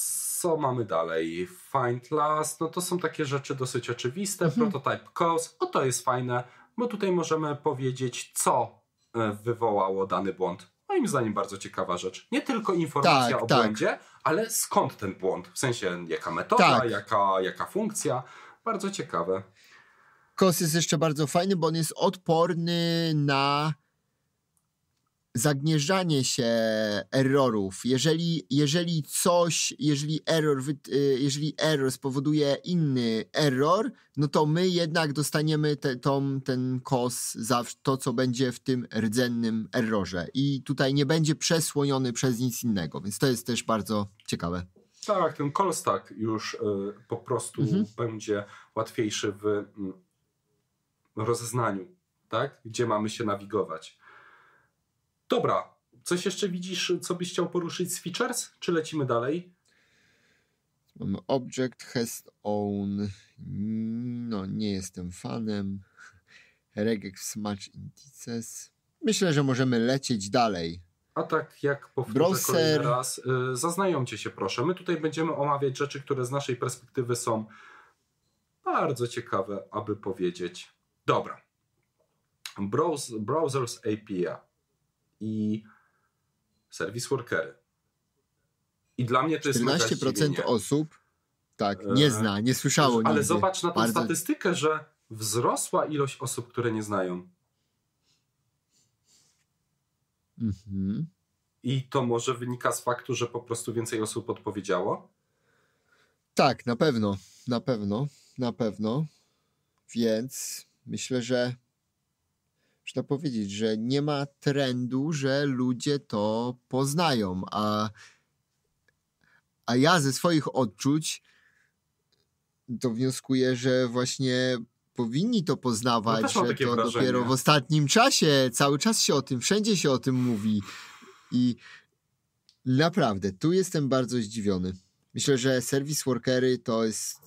co mamy dalej? Find last, no to są takie rzeczy dosyć oczywiste. Mhm. Prototype Cause, o to jest fajne, bo tutaj możemy powiedzieć, co e, wywołało dany błąd. Moim zdaniem bardzo ciekawa rzecz. Nie tylko informacja tak, o tak. błędzie, ale skąd ten błąd? W sensie jaka metoda, tak. jaka, jaka funkcja. Bardzo ciekawe. Kos jest jeszcze bardzo fajny, bo on jest odporny na zagnieżdżanie się errorów. Jeżeli, jeżeli coś, jeżeli error, y, jeżeli error spowoduje inny error, no to my jednak dostaniemy te, tą, ten kos za to, co będzie w tym rdzennym errorze. I tutaj nie będzie przesłoniony przez nic innego, więc to jest też bardzo ciekawe. Tak, tak ten call stack już y, po prostu mhm. będzie łatwiejszy w y, rozeznaniu, tak? gdzie mamy się nawigować. Dobra, coś jeszcze widzisz, co byś chciał poruszyć z features, czy lecimy dalej? Mamy object has own. No, nie jestem fanem. Regex match indices. Myślę, że możemy lecieć dalej. A tak jak powtórzę Browser. kolejny raz, y, zaznajomcie się proszę. My tutaj będziemy omawiać rzeczy, które z naszej perspektywy są bardzo ciekawe, aby powiedzieć. Dobra. Browse, browsers API i serwis workery. I dla mnie to jest 14% osób tak, e, nie zna, nie słyszało. Ale nigdy. zobacz na tę Bardzo... statystykę, że wzrosła ilość osób, które nie znają. Mhm. I to może wynika z faktu, że po prostu więcej osób odpowiedziało? Tak, na pewno, na pewno, na pewno. Więc myślę, że można powiedzieć, że nie ma trendu, że ludzie to poznają, a, a ja ze swoich odczuć downioskuję, że właśnie powinni to poznawać, no że to wrażenie. dopiero w ostatnim czasie, cały czas się o tym, wszędzie się o tym mówi i naprawdę, tu jestem bardzo zdziwiony. Myślę, że serwis workery to jest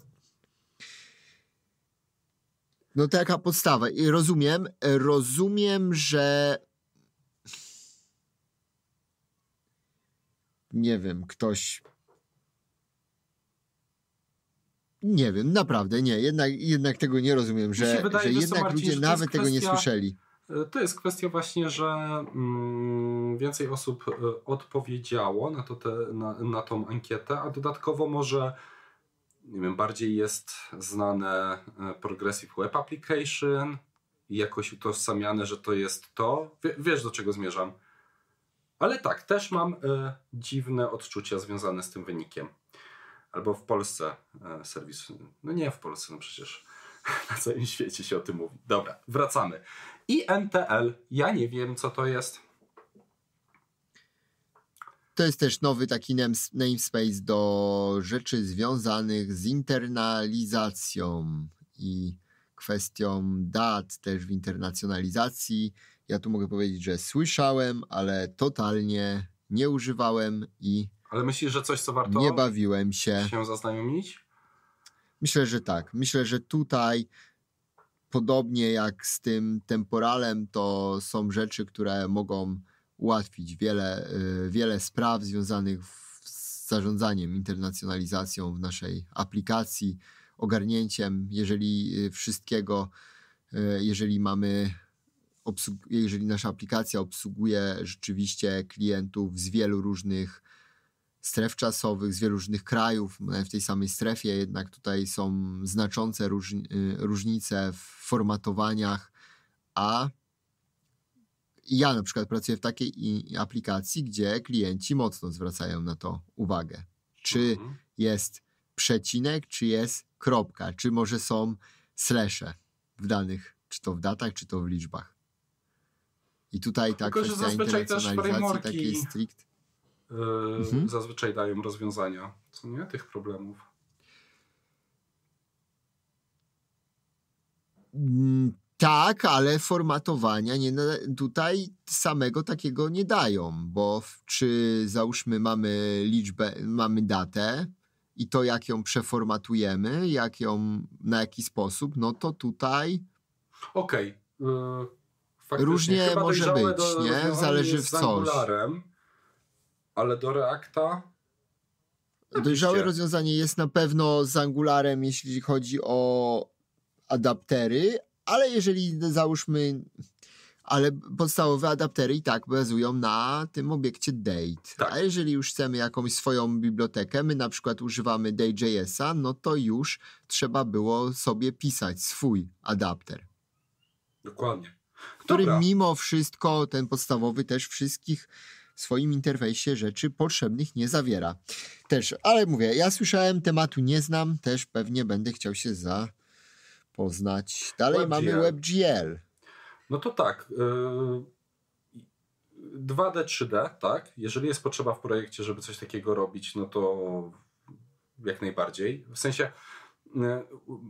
no to jaka podstawa? I rozumiem, rozumiem, że nie wiem, ktoś nie wiem, naprawdę nie, jednak, jednak tego nie rozumiem, że, wydaje, że jednak Marcin, ludzie że nawet kwestia, tego nie słyszeli. To jest kwestia właśnie, że mm, więcej osób e, odpowiedziało na, to te, na, na tą ankietę, a dodatkowo może nie wiem, bardziej jest znane e, Progressive Web Application i jakoś utożsamiane, że to jest to. wiesz, do czego zmierzam. Ale tak, też mam e, dziwne odczucia związane z tym wynikiem. Albo w Polsce e, serwis. No nie w Polsce, no przecież na całym świecie się o tym mówi. Dobra, wracamy. I NTL. Ja nie wiem, co to jest. To jest też nowy taki namespace do rzeczy związanych z internalizacją i kwestią dat też w internacjonalizacji. Ja tu mogę powiedzieć, że słyszałem, ale totalnie nie używałem i. Ale myślisz, że coś, co warto. Nie bawiłem się. się zaznajomić? Myślę, że tak. Myślę, że tutaj podobnie jak z tym temporalem, to są rzeczy, które mogą ułatwić wiele, y, wiele spraw związanych z zarządzaniem internacjonalizacją w naszej aplikacji, ogarnięciem, jeżeli y, wszystkiego, y, jeżeli mamy jeżeli nasza aplikacja obsługuje rzeczywiście klientów z wielu różnych stref czasowych, z wielu różnych krajów, no, w tej samej strefie, jednak tutaj są znaczące różnice w formatowaniach, a ja na przykład pracuję w takiej aplikacji, gdzie klienci mocno zwracają na to uwagę. Czy mhm. jest przecinek, czy jest kropka, czy może są slesze w danych, czy to w datach, czy to w liczbach. I tutaj tak Tylko, kwestia internacjonalizacji takiej strict. Yy, mhm. Zazwyczaj dają rozwiązania, co nie, tych problemów. Mm, tak, ale formatowania nie, tutaj samego takiego nie dają, bo czy załóżmy mamy liczbę, mamy datę i to jak ją przeformatujemy, jak ją, na jaki sposób, no to tutaj... Okej. Okay. Yy, różnie może być, do, nie? Zależy w co. Ale do Reacta Dojrzałe rozwiązanie jest na pewno z Angularem, jeśli chodzi o adaptery, ale jeżeli załóżmy, ale podstawowe adaptery i tak bazują na tym obiekcie date. Tak. A jeżeli już chcemy jakąś swoją bibliotekę, my na przykład używamy Day.jsa, no to już trzeba było sobie pisać swój adapter. Dokładnie. Który Dobra. mimo wszystko, ten podstawowy też wszystkich w swoim interfejsie rzeczy potrzebnych nie zawiera. Też, ale mówię, ja słyszałem, tematu nie znam, też pewnie będę chciał się za poznać. Dalej WebGL. mamy WebGL. No to tak. Yy, 2D, 3D, tak. Jeżeli jest potrzeba w projekcie, żeby coś takiego robić, no to jak najbardziej. W sensie. Y,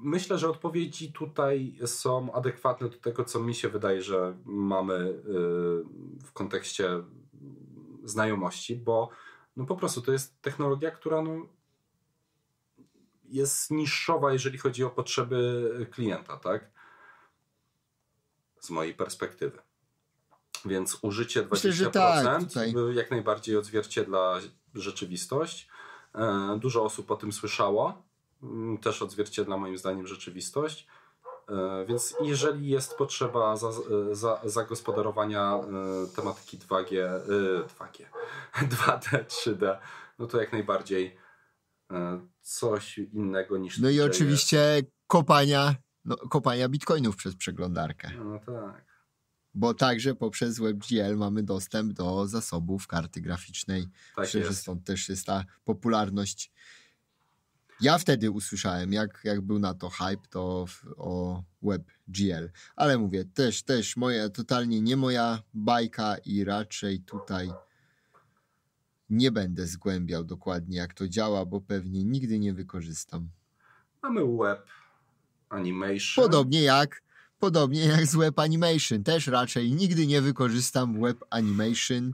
myślę, że odpowiedzi tutaj są adekwatne do tego, co mi się wydaje, że mamy y, w kontekście znajomości, bo no po prostu to jest technologia, która no, jest niższa, jeżeli chodzi o potrzeby klienta, tak? Z mojej perspektywy. Więc użycie 20% Myślę, tak, jak najbardziej odzwierciedla rzeczywistość. E, dużo osób o tym słyszało. Mm, też odzwierciedla moim zdaniem rzeczywistość. E, więc jeżeli jest potrzeba za, e, za, zagospodarowania tematyki 2G, 2G, 2D, 3D, no to jak najbardziej E, coś innego niż. No i oczywiście kopania, no, kopania bitcoinów przez przeglądarkę. No, no tak. Bo także poprzez WebGL mamy dostęp do zasobów karty graficznej. Tak jest. stąd też jest ta popularność. Ja wtedy usłyszałem, jak, jak był na to hype, to w, o WebGL. Ale mówię, też, też moja, totalnie nie moja bajka i raczej tutaj nie będę zgłębiał dokładnie, jak to działa, bo pewnie nigdy nie wykorzystam. Mamy web animation. Podobnie jak, podobnie jak z web animation. Też raczej nigdy nie wykorzystam web animation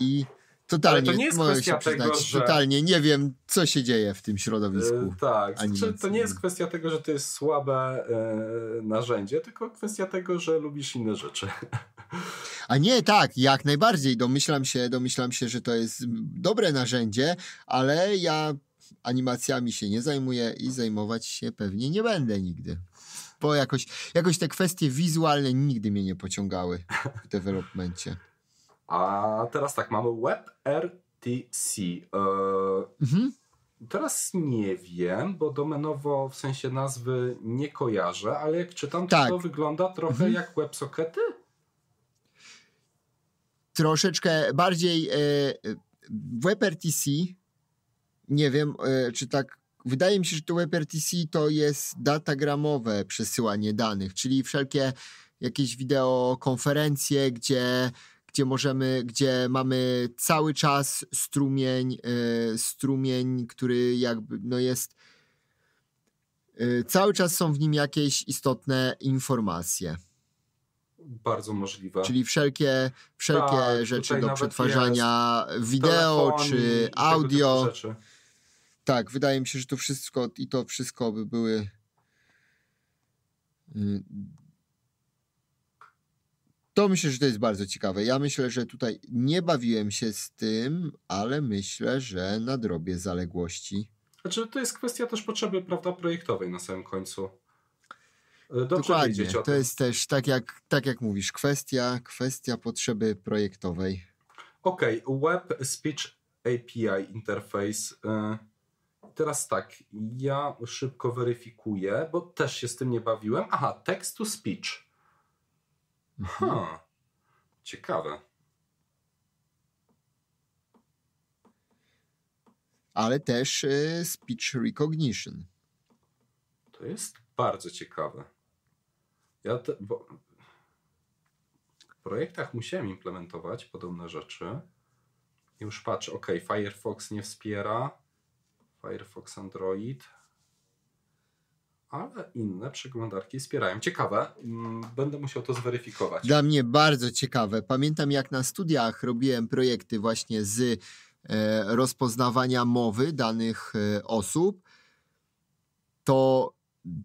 i Totalnie, to nie jest kwestia przyznać, tego, że... Totalnie nie wiem, co się dzieje w tym środowisku. Yy, tak, znaczy, to nie jest kwestia tego, że to jest słabe yy, narzędzie, tylko kwestia tego, że lubisz inne rzeczy. A nie, tak, jak najbardziej. Domyślam się, domyślam się, że to jest dobre narzędzie, ale ja animacjami się nie zajmuję i zajmować się pewnie nie będę nigdy. Bo jakoś, jakoś te kwestie wizualne nigdy mnie nie pociągały w developmentie. A teraz tak, mamy WebRTC. E, mhm. Teraz nie wiem, bo domenowo w sensie nazwy nie kojarzę, ale jak czytam, to, tak. to wygląda trochę mhm. jak WebSockety. Troszeczkę bardziej e, e, WebRTC. Nie wiem, czy tak wydaje mi się, że to WebRTC to jest datagramowe przesyłanie danych, czyli wszelkie jakieś wideokonferencje, gdzie gdzie możemy, gdzie mamy cały czas strumień, e, strumień, który jakby no jest e, cały czas są w nim jakieś istotne informacje. Bardzo możliwe. Czyli wszelkie, wszelkie tak, rzeczy do przetwarzania wideo czy audio. Tak, wydaje mi się, że to wszystko i to wszystko by były y, to myślę, że to jest bardzo ciekawe. Ja myślę, że tutaj nie bawiłem się z tym, ale myślę, że nadrobię zaległości. Znaczy, to jest kwestia też potrzeby, prawda, projektowej na samym końcu. E, dobrze Dokładnie. To jest też, tak jak, tak jak mówisz, kwestia, kwestia potrzeby projektowej. Okej, okay. Web Speech API Interface. E, teraz tak, ja szybko weryfikuję, bo też się z tym nie bawiłem. Aha, text to speech. Mhm. Ha, ciekawe. Ale też y, speech recognition. To jest bardzo ciekawe. Ja te, bo w projektach musiałem implementować podobne rzeczy. Już patrzę, ok, Firefox nie wspiera, Firefox Android, ale inne przeglądarki wspierają. Ciekawe, mm, będę musiał to zweryfikować. Dla mnie bardzo ciekawe. Pamiętam, jak na studiach robiłem projekty właśnie z e, rozpoznawania mowy danych e, osób, to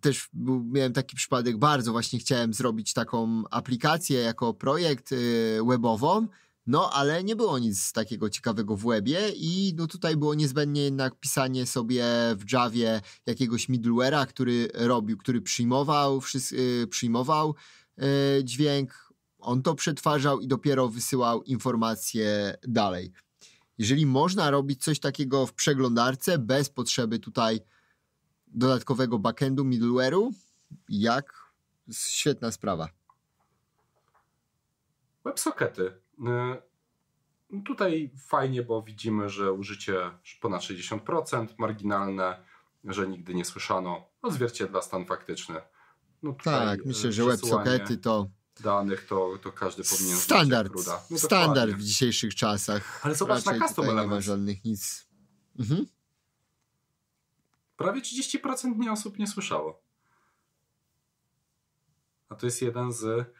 też miałem taki przypadek, bardzo właśnie chciałem zrobić taką aplikację jako projekt e, webową, no, ale nie było nic takiego ciekawego w webie i no tutaj było niezbędne jednak pisanie sobie w Javie jakiegoś middlewarea, który robił, który przyjmował, y, przyjmował y, dźwięk, on to przetwarzał i dopiero wysyłał informacje dalej. Jeżeli można robić coś takiego w przeglądarce bez potrzeby tutaj dodatkowego backendu, middleware'u, jak świetna sprawa. WebSockety. E, no tutaj fajnie, bo widzimy, że użycie ponad 60%, marginalne, że nigdy nie słyszano, odzwierciedla stan faktyczny. No tak, e, myślę, że WebSockety to danych, to, to każdy powinien standard, znać. No standard w dzisiejszych czasach. Ale zobacz na custom element. Nie ma żadnych nic. Mhm. Prawie 30% nie osób nie słyszało. A to jest jeden z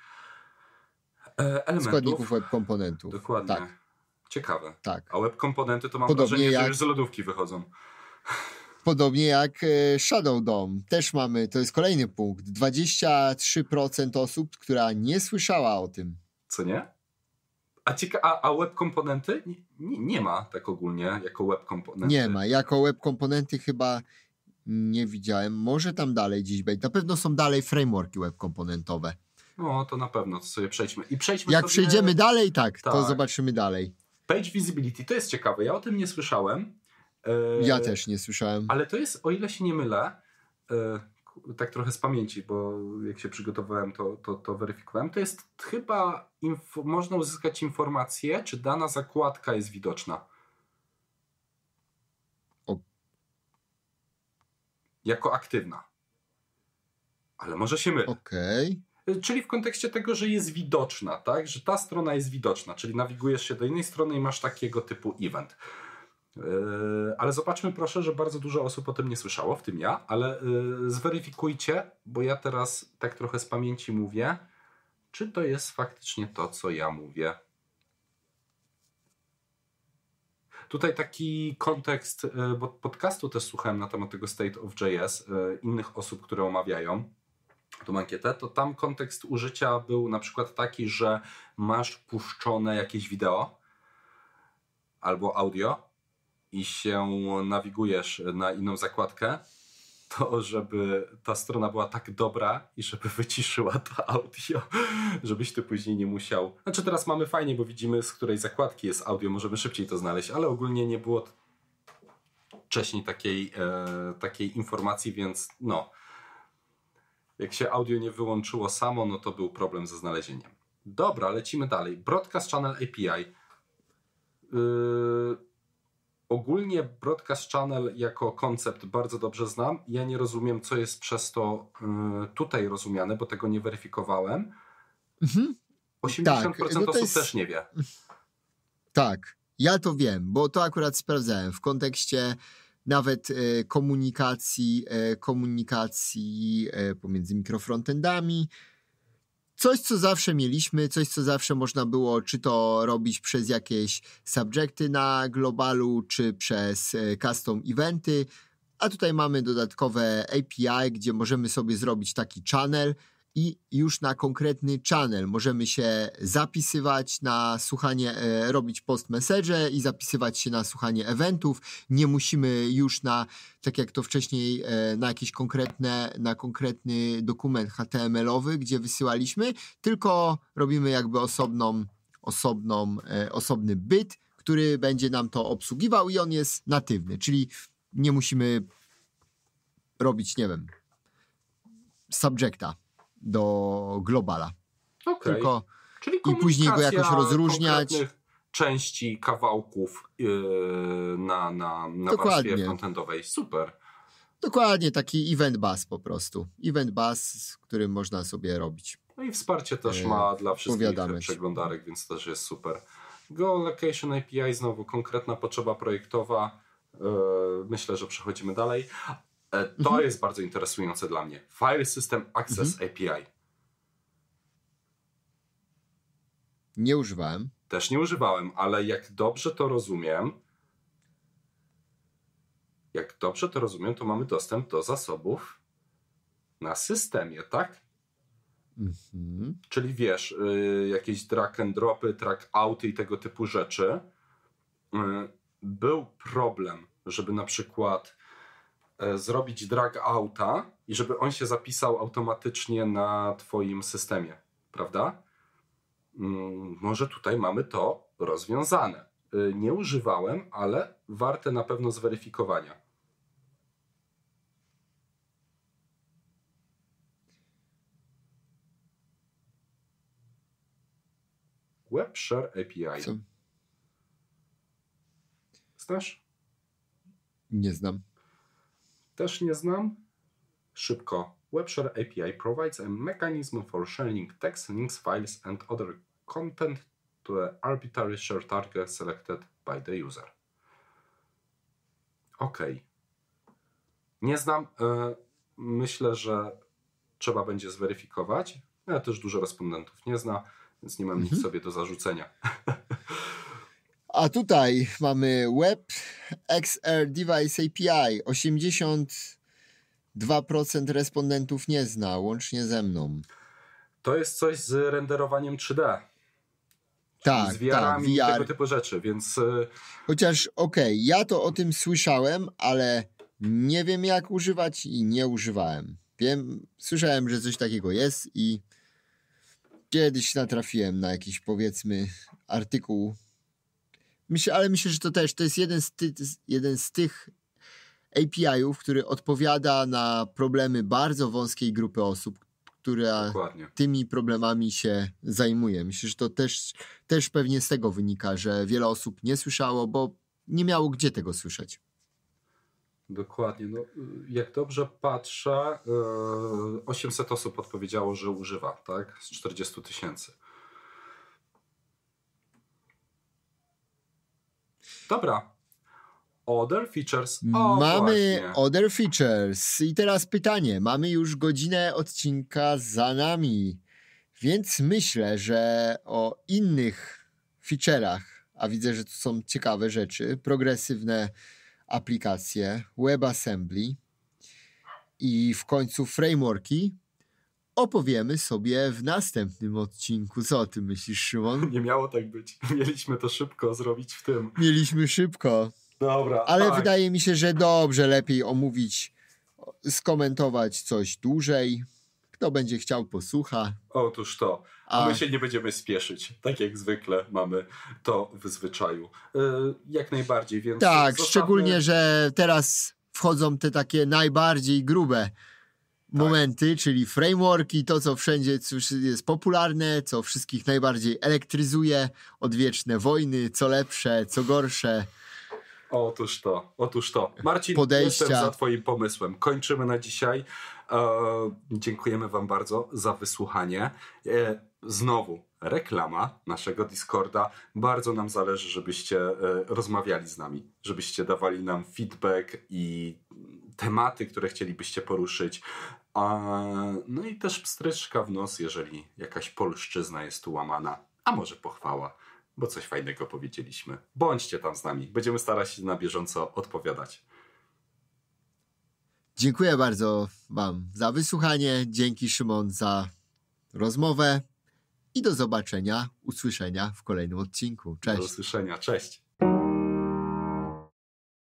E, elementów. Składników web komponentów. Dokładnie. Tak. Ciekawe. Tak. A web komponenty to mam Podobnie wrażenie, jak... że z lodówki wychodzą. Podobnie jak e, Shadow Dom. Też mamy, to jest kolejny punkt. 23% osób, która nie słyszała o tym. Co nie? A, cieka- a, a web komponenty? Nie, nie, ma tak ogólnie jako web komponenty. Nie ma. Jako web komponenty chyba nie widziałem. Może tam dalej gdzieś być. Na pewno są dalej frameworki web komponentowe. No, to na pewno, to sobie przejdźmy. I przejdźmy Jak sobie... przejdziemy dalej, tak, tak, to zobaczymy dalej. Page Visibility, to jest ciekawe, ja o tym nie słyszałem. E, ja też nie słyszałem. Ale to jest, o ile się nie mylę, e, tak trochę z pamięci, bo jak się przygotowywałem, to, to, to weryfikowałem, to jest chyba, można uzyskać informację, czy dana zakładka jest widoczna. Jako aktywna. Ale może się mylę. Okej. Okay czyli w kontekście tego, że jest widoczna, tak? Że ta strona jest widoczna, czyli nawigujesz się do innej strony i masz takiego typu event. Yy, ale zobaczmy proszę, że bardzo dużo osób o tym nie słyszało, w tym ja, ale yy, zweryfikujcie, bo ja teraz tak trochę z pamięci mówię, czy to jest faktycznie to, co ja mówię. Tutaj taki kontekst, yy, bo podcastu też słuchałem na temat tego State of JS, innych osób, które omawiają tą ankietę, to tam kontekst użycia był na przykład taki, że masz puszczone jakieś wideo albo audio i się nawigujesz na inną zakładkę, to żeby ta strona była tak dobra i żeby wyciszyła to audio, żebyś ty później nie musiał. Znaczy teraz mamy fajnie, bo widzimy z której zakładki jest audio, możemy szybciej to znaleźć, ale ogólnie nie było wcześniej takiej, e, takiej informacji, więc no, jak się audio nie wyłączyło samo, no to był problem ze znalezieniem. Dobra, lecimy dalej. Broadcast Channel API. Yy, ogólnie Broadcast Channel jako koncept bardzo dobrze znam. Ja nie rozumiem, co jest przez to yy, tutaj rozumiane, bo tego nie weryfikowałem. Mhm. 80% tak, no osób jest... też nie wie. Tak, ja to wiem, bo to akurat sprawdzałem w kontekście nawet e, komunikacji, e, komunikacji e, pomiędzy mikrofrontendami. Coś, co zawsze mieliśmy, coś, co zawsze można było, czy to robić przez jakieś subjekty na globalu, czy przez custom eventy. A tutaj mamy dodatkowe API, gdzie możemy sobie zrobić taki channel, i już na konkretny channel. Możemy się zapisywać na słuchanie, e, robić post message i zapisywać się na słuchanie eventów. Nie musimy już na, tak jak to wcześniej, e, na jakiś konkretne, na konkretny dokument HTML-owy, gdzie wysyłaliśmy, tylko robimy jakby osobną, osobną, e, osobny byt, który będzie nam to obsługiwał i on jest natywny, czyli nie musimy robić, nie wiem, subjecta do globala. Okay. Tylko Czyli I później go jakoś rozróżniać. Części kawałków yy, na, na, na Dokładnie. warstwie Super. Dokładnie, taki event bus po prostu. Event bus, z którym można sobie robić. No i wsparcie też e, ma dla wszystkich przeglądarek, więc też jest super. Go location API, znowu konkretna potrzeba projektowa. E, myślę, że przechodzimy dalej. E, to mhm. jest bardzo interesujące dla mnie. File System Access mhm. API. Nie używałem. Też nie używałem, ale jak dobrze to rozumiem, jak dobrze to rozumiem, to mamy dostęp do zasobów na systemie, tak? Mhm. Czyli wiesz, y, jakieś drag and dropy, track outy i tego typu rzeczy. Y, był problem, żeby na przykład E, zrobić drag auta i żeby on się zapisał automatycznie na Twoim systemie, prawda? Mm, może tutaj mamy to rozwiązane. E, nie używałem, ale warte na pewno zweryfikowania. WebShare API. Co? Znasz? Nie znam też nie znam? Szybko. WebShare API provides a mechanism for sharing text, links, files and other content to an arbitrary share target selected by the user. Ok. Nie znam. E, myślę, że trzeba będzie zweryfikować. Ja też dużo respondentów nie zna, więc nie mam mhm. nic sobie do zarzucenia. A tutaj mamy Web XR Device API. 82% respondentów nie zna, łącznie ze mną. To jest coś z renderowaniem 3D. Tak, z VR-ami tak, VR. tego typu rzeczy, więc... Y, Chociaż okej, okay, ja to o tym słyszałem, ale nie wiem jak używać i nie używałem. Wiem, słyszałem, że coś takiego jest i kiedyś natrafiłem na jakiś powiedzmy artykuł Myślę, ale myślę, że to też to jest jeden z, ty, jeden z tych API-ów, który odpowiada na problemy bardzo wąskiej grupy osób, która Dokładnie. tymi problemami się zajmuje. Myślę, że to też, też pewnie z tego wynika, że wiele osób nie słyszało, bo nie miało gdzie tego słyszeć. Dokładnie. No, jak dobrze patrzę, 800 e, osób odpowiedziało, że używa, tak? Z 40 tysięcy. Dobra. Other features. O, mamy właśnie. other features. I teraz pytanie. Mamy już godzinę odcinka za nami, więc myślę, że o innych feature'ach, a widzę, że tu są ciekawe rzeczy, progresywne aplikacje, WebAssembly i w końcu frameworki, opowiemy sobie w następnym odcinku. Co o tym myślisz, Szymon? Nie miało tak być. Mieliśmy to szybko zrobić w tym. Mieliśmy szybko. Dobra. Ale tak. wydaje mi się, że dobrze lepiej omówić, skomentować coś dłużej. Kto będzie chciał, posłucha. Otóż to. A my się nie będziemy spieszyć. Tak jak zwykle mamy to w zwyczaju. Y, jak najbardziej, więc. Tak, zostawmy... szczególnie, że teraz wchodzą te takie najbardziej grube tak. momenty, czyli frameworki, to co wszędzie jest popularne, co wszystkich najbardziej elektryzuje, odwieczne wojny, co lepsze, co gorsze. Otóż to, otóż to. Marcin, Podejścia. jestem za twoim pomysłem. Kończymy na dzisiaj. E, dziękujemy wam bardzo za wysłuchanie. E, znowu, reklama naszego Discorda. Bardzo nam zależy, żebyście e, rozmawiali z nami, żebyście dawali nam feedback i tematy, które chcielibyście poruszyć. A, no i też pstryczka w nos, jeżeli jakaś polszczyzna jest tu łamana, a może pochwała, bo coś fajnego powiedzieliśmy. Bądźcie tam z nami, będziemy starać się na bieżąco odpowiadać. Dziękuję bardzo Wam za wysłuchanie. Dzięki Szymon za rozmowę i do zobaczenia, usłyszenia w kolejnym odcinku. Cześć. Do usłyszenia, cześć.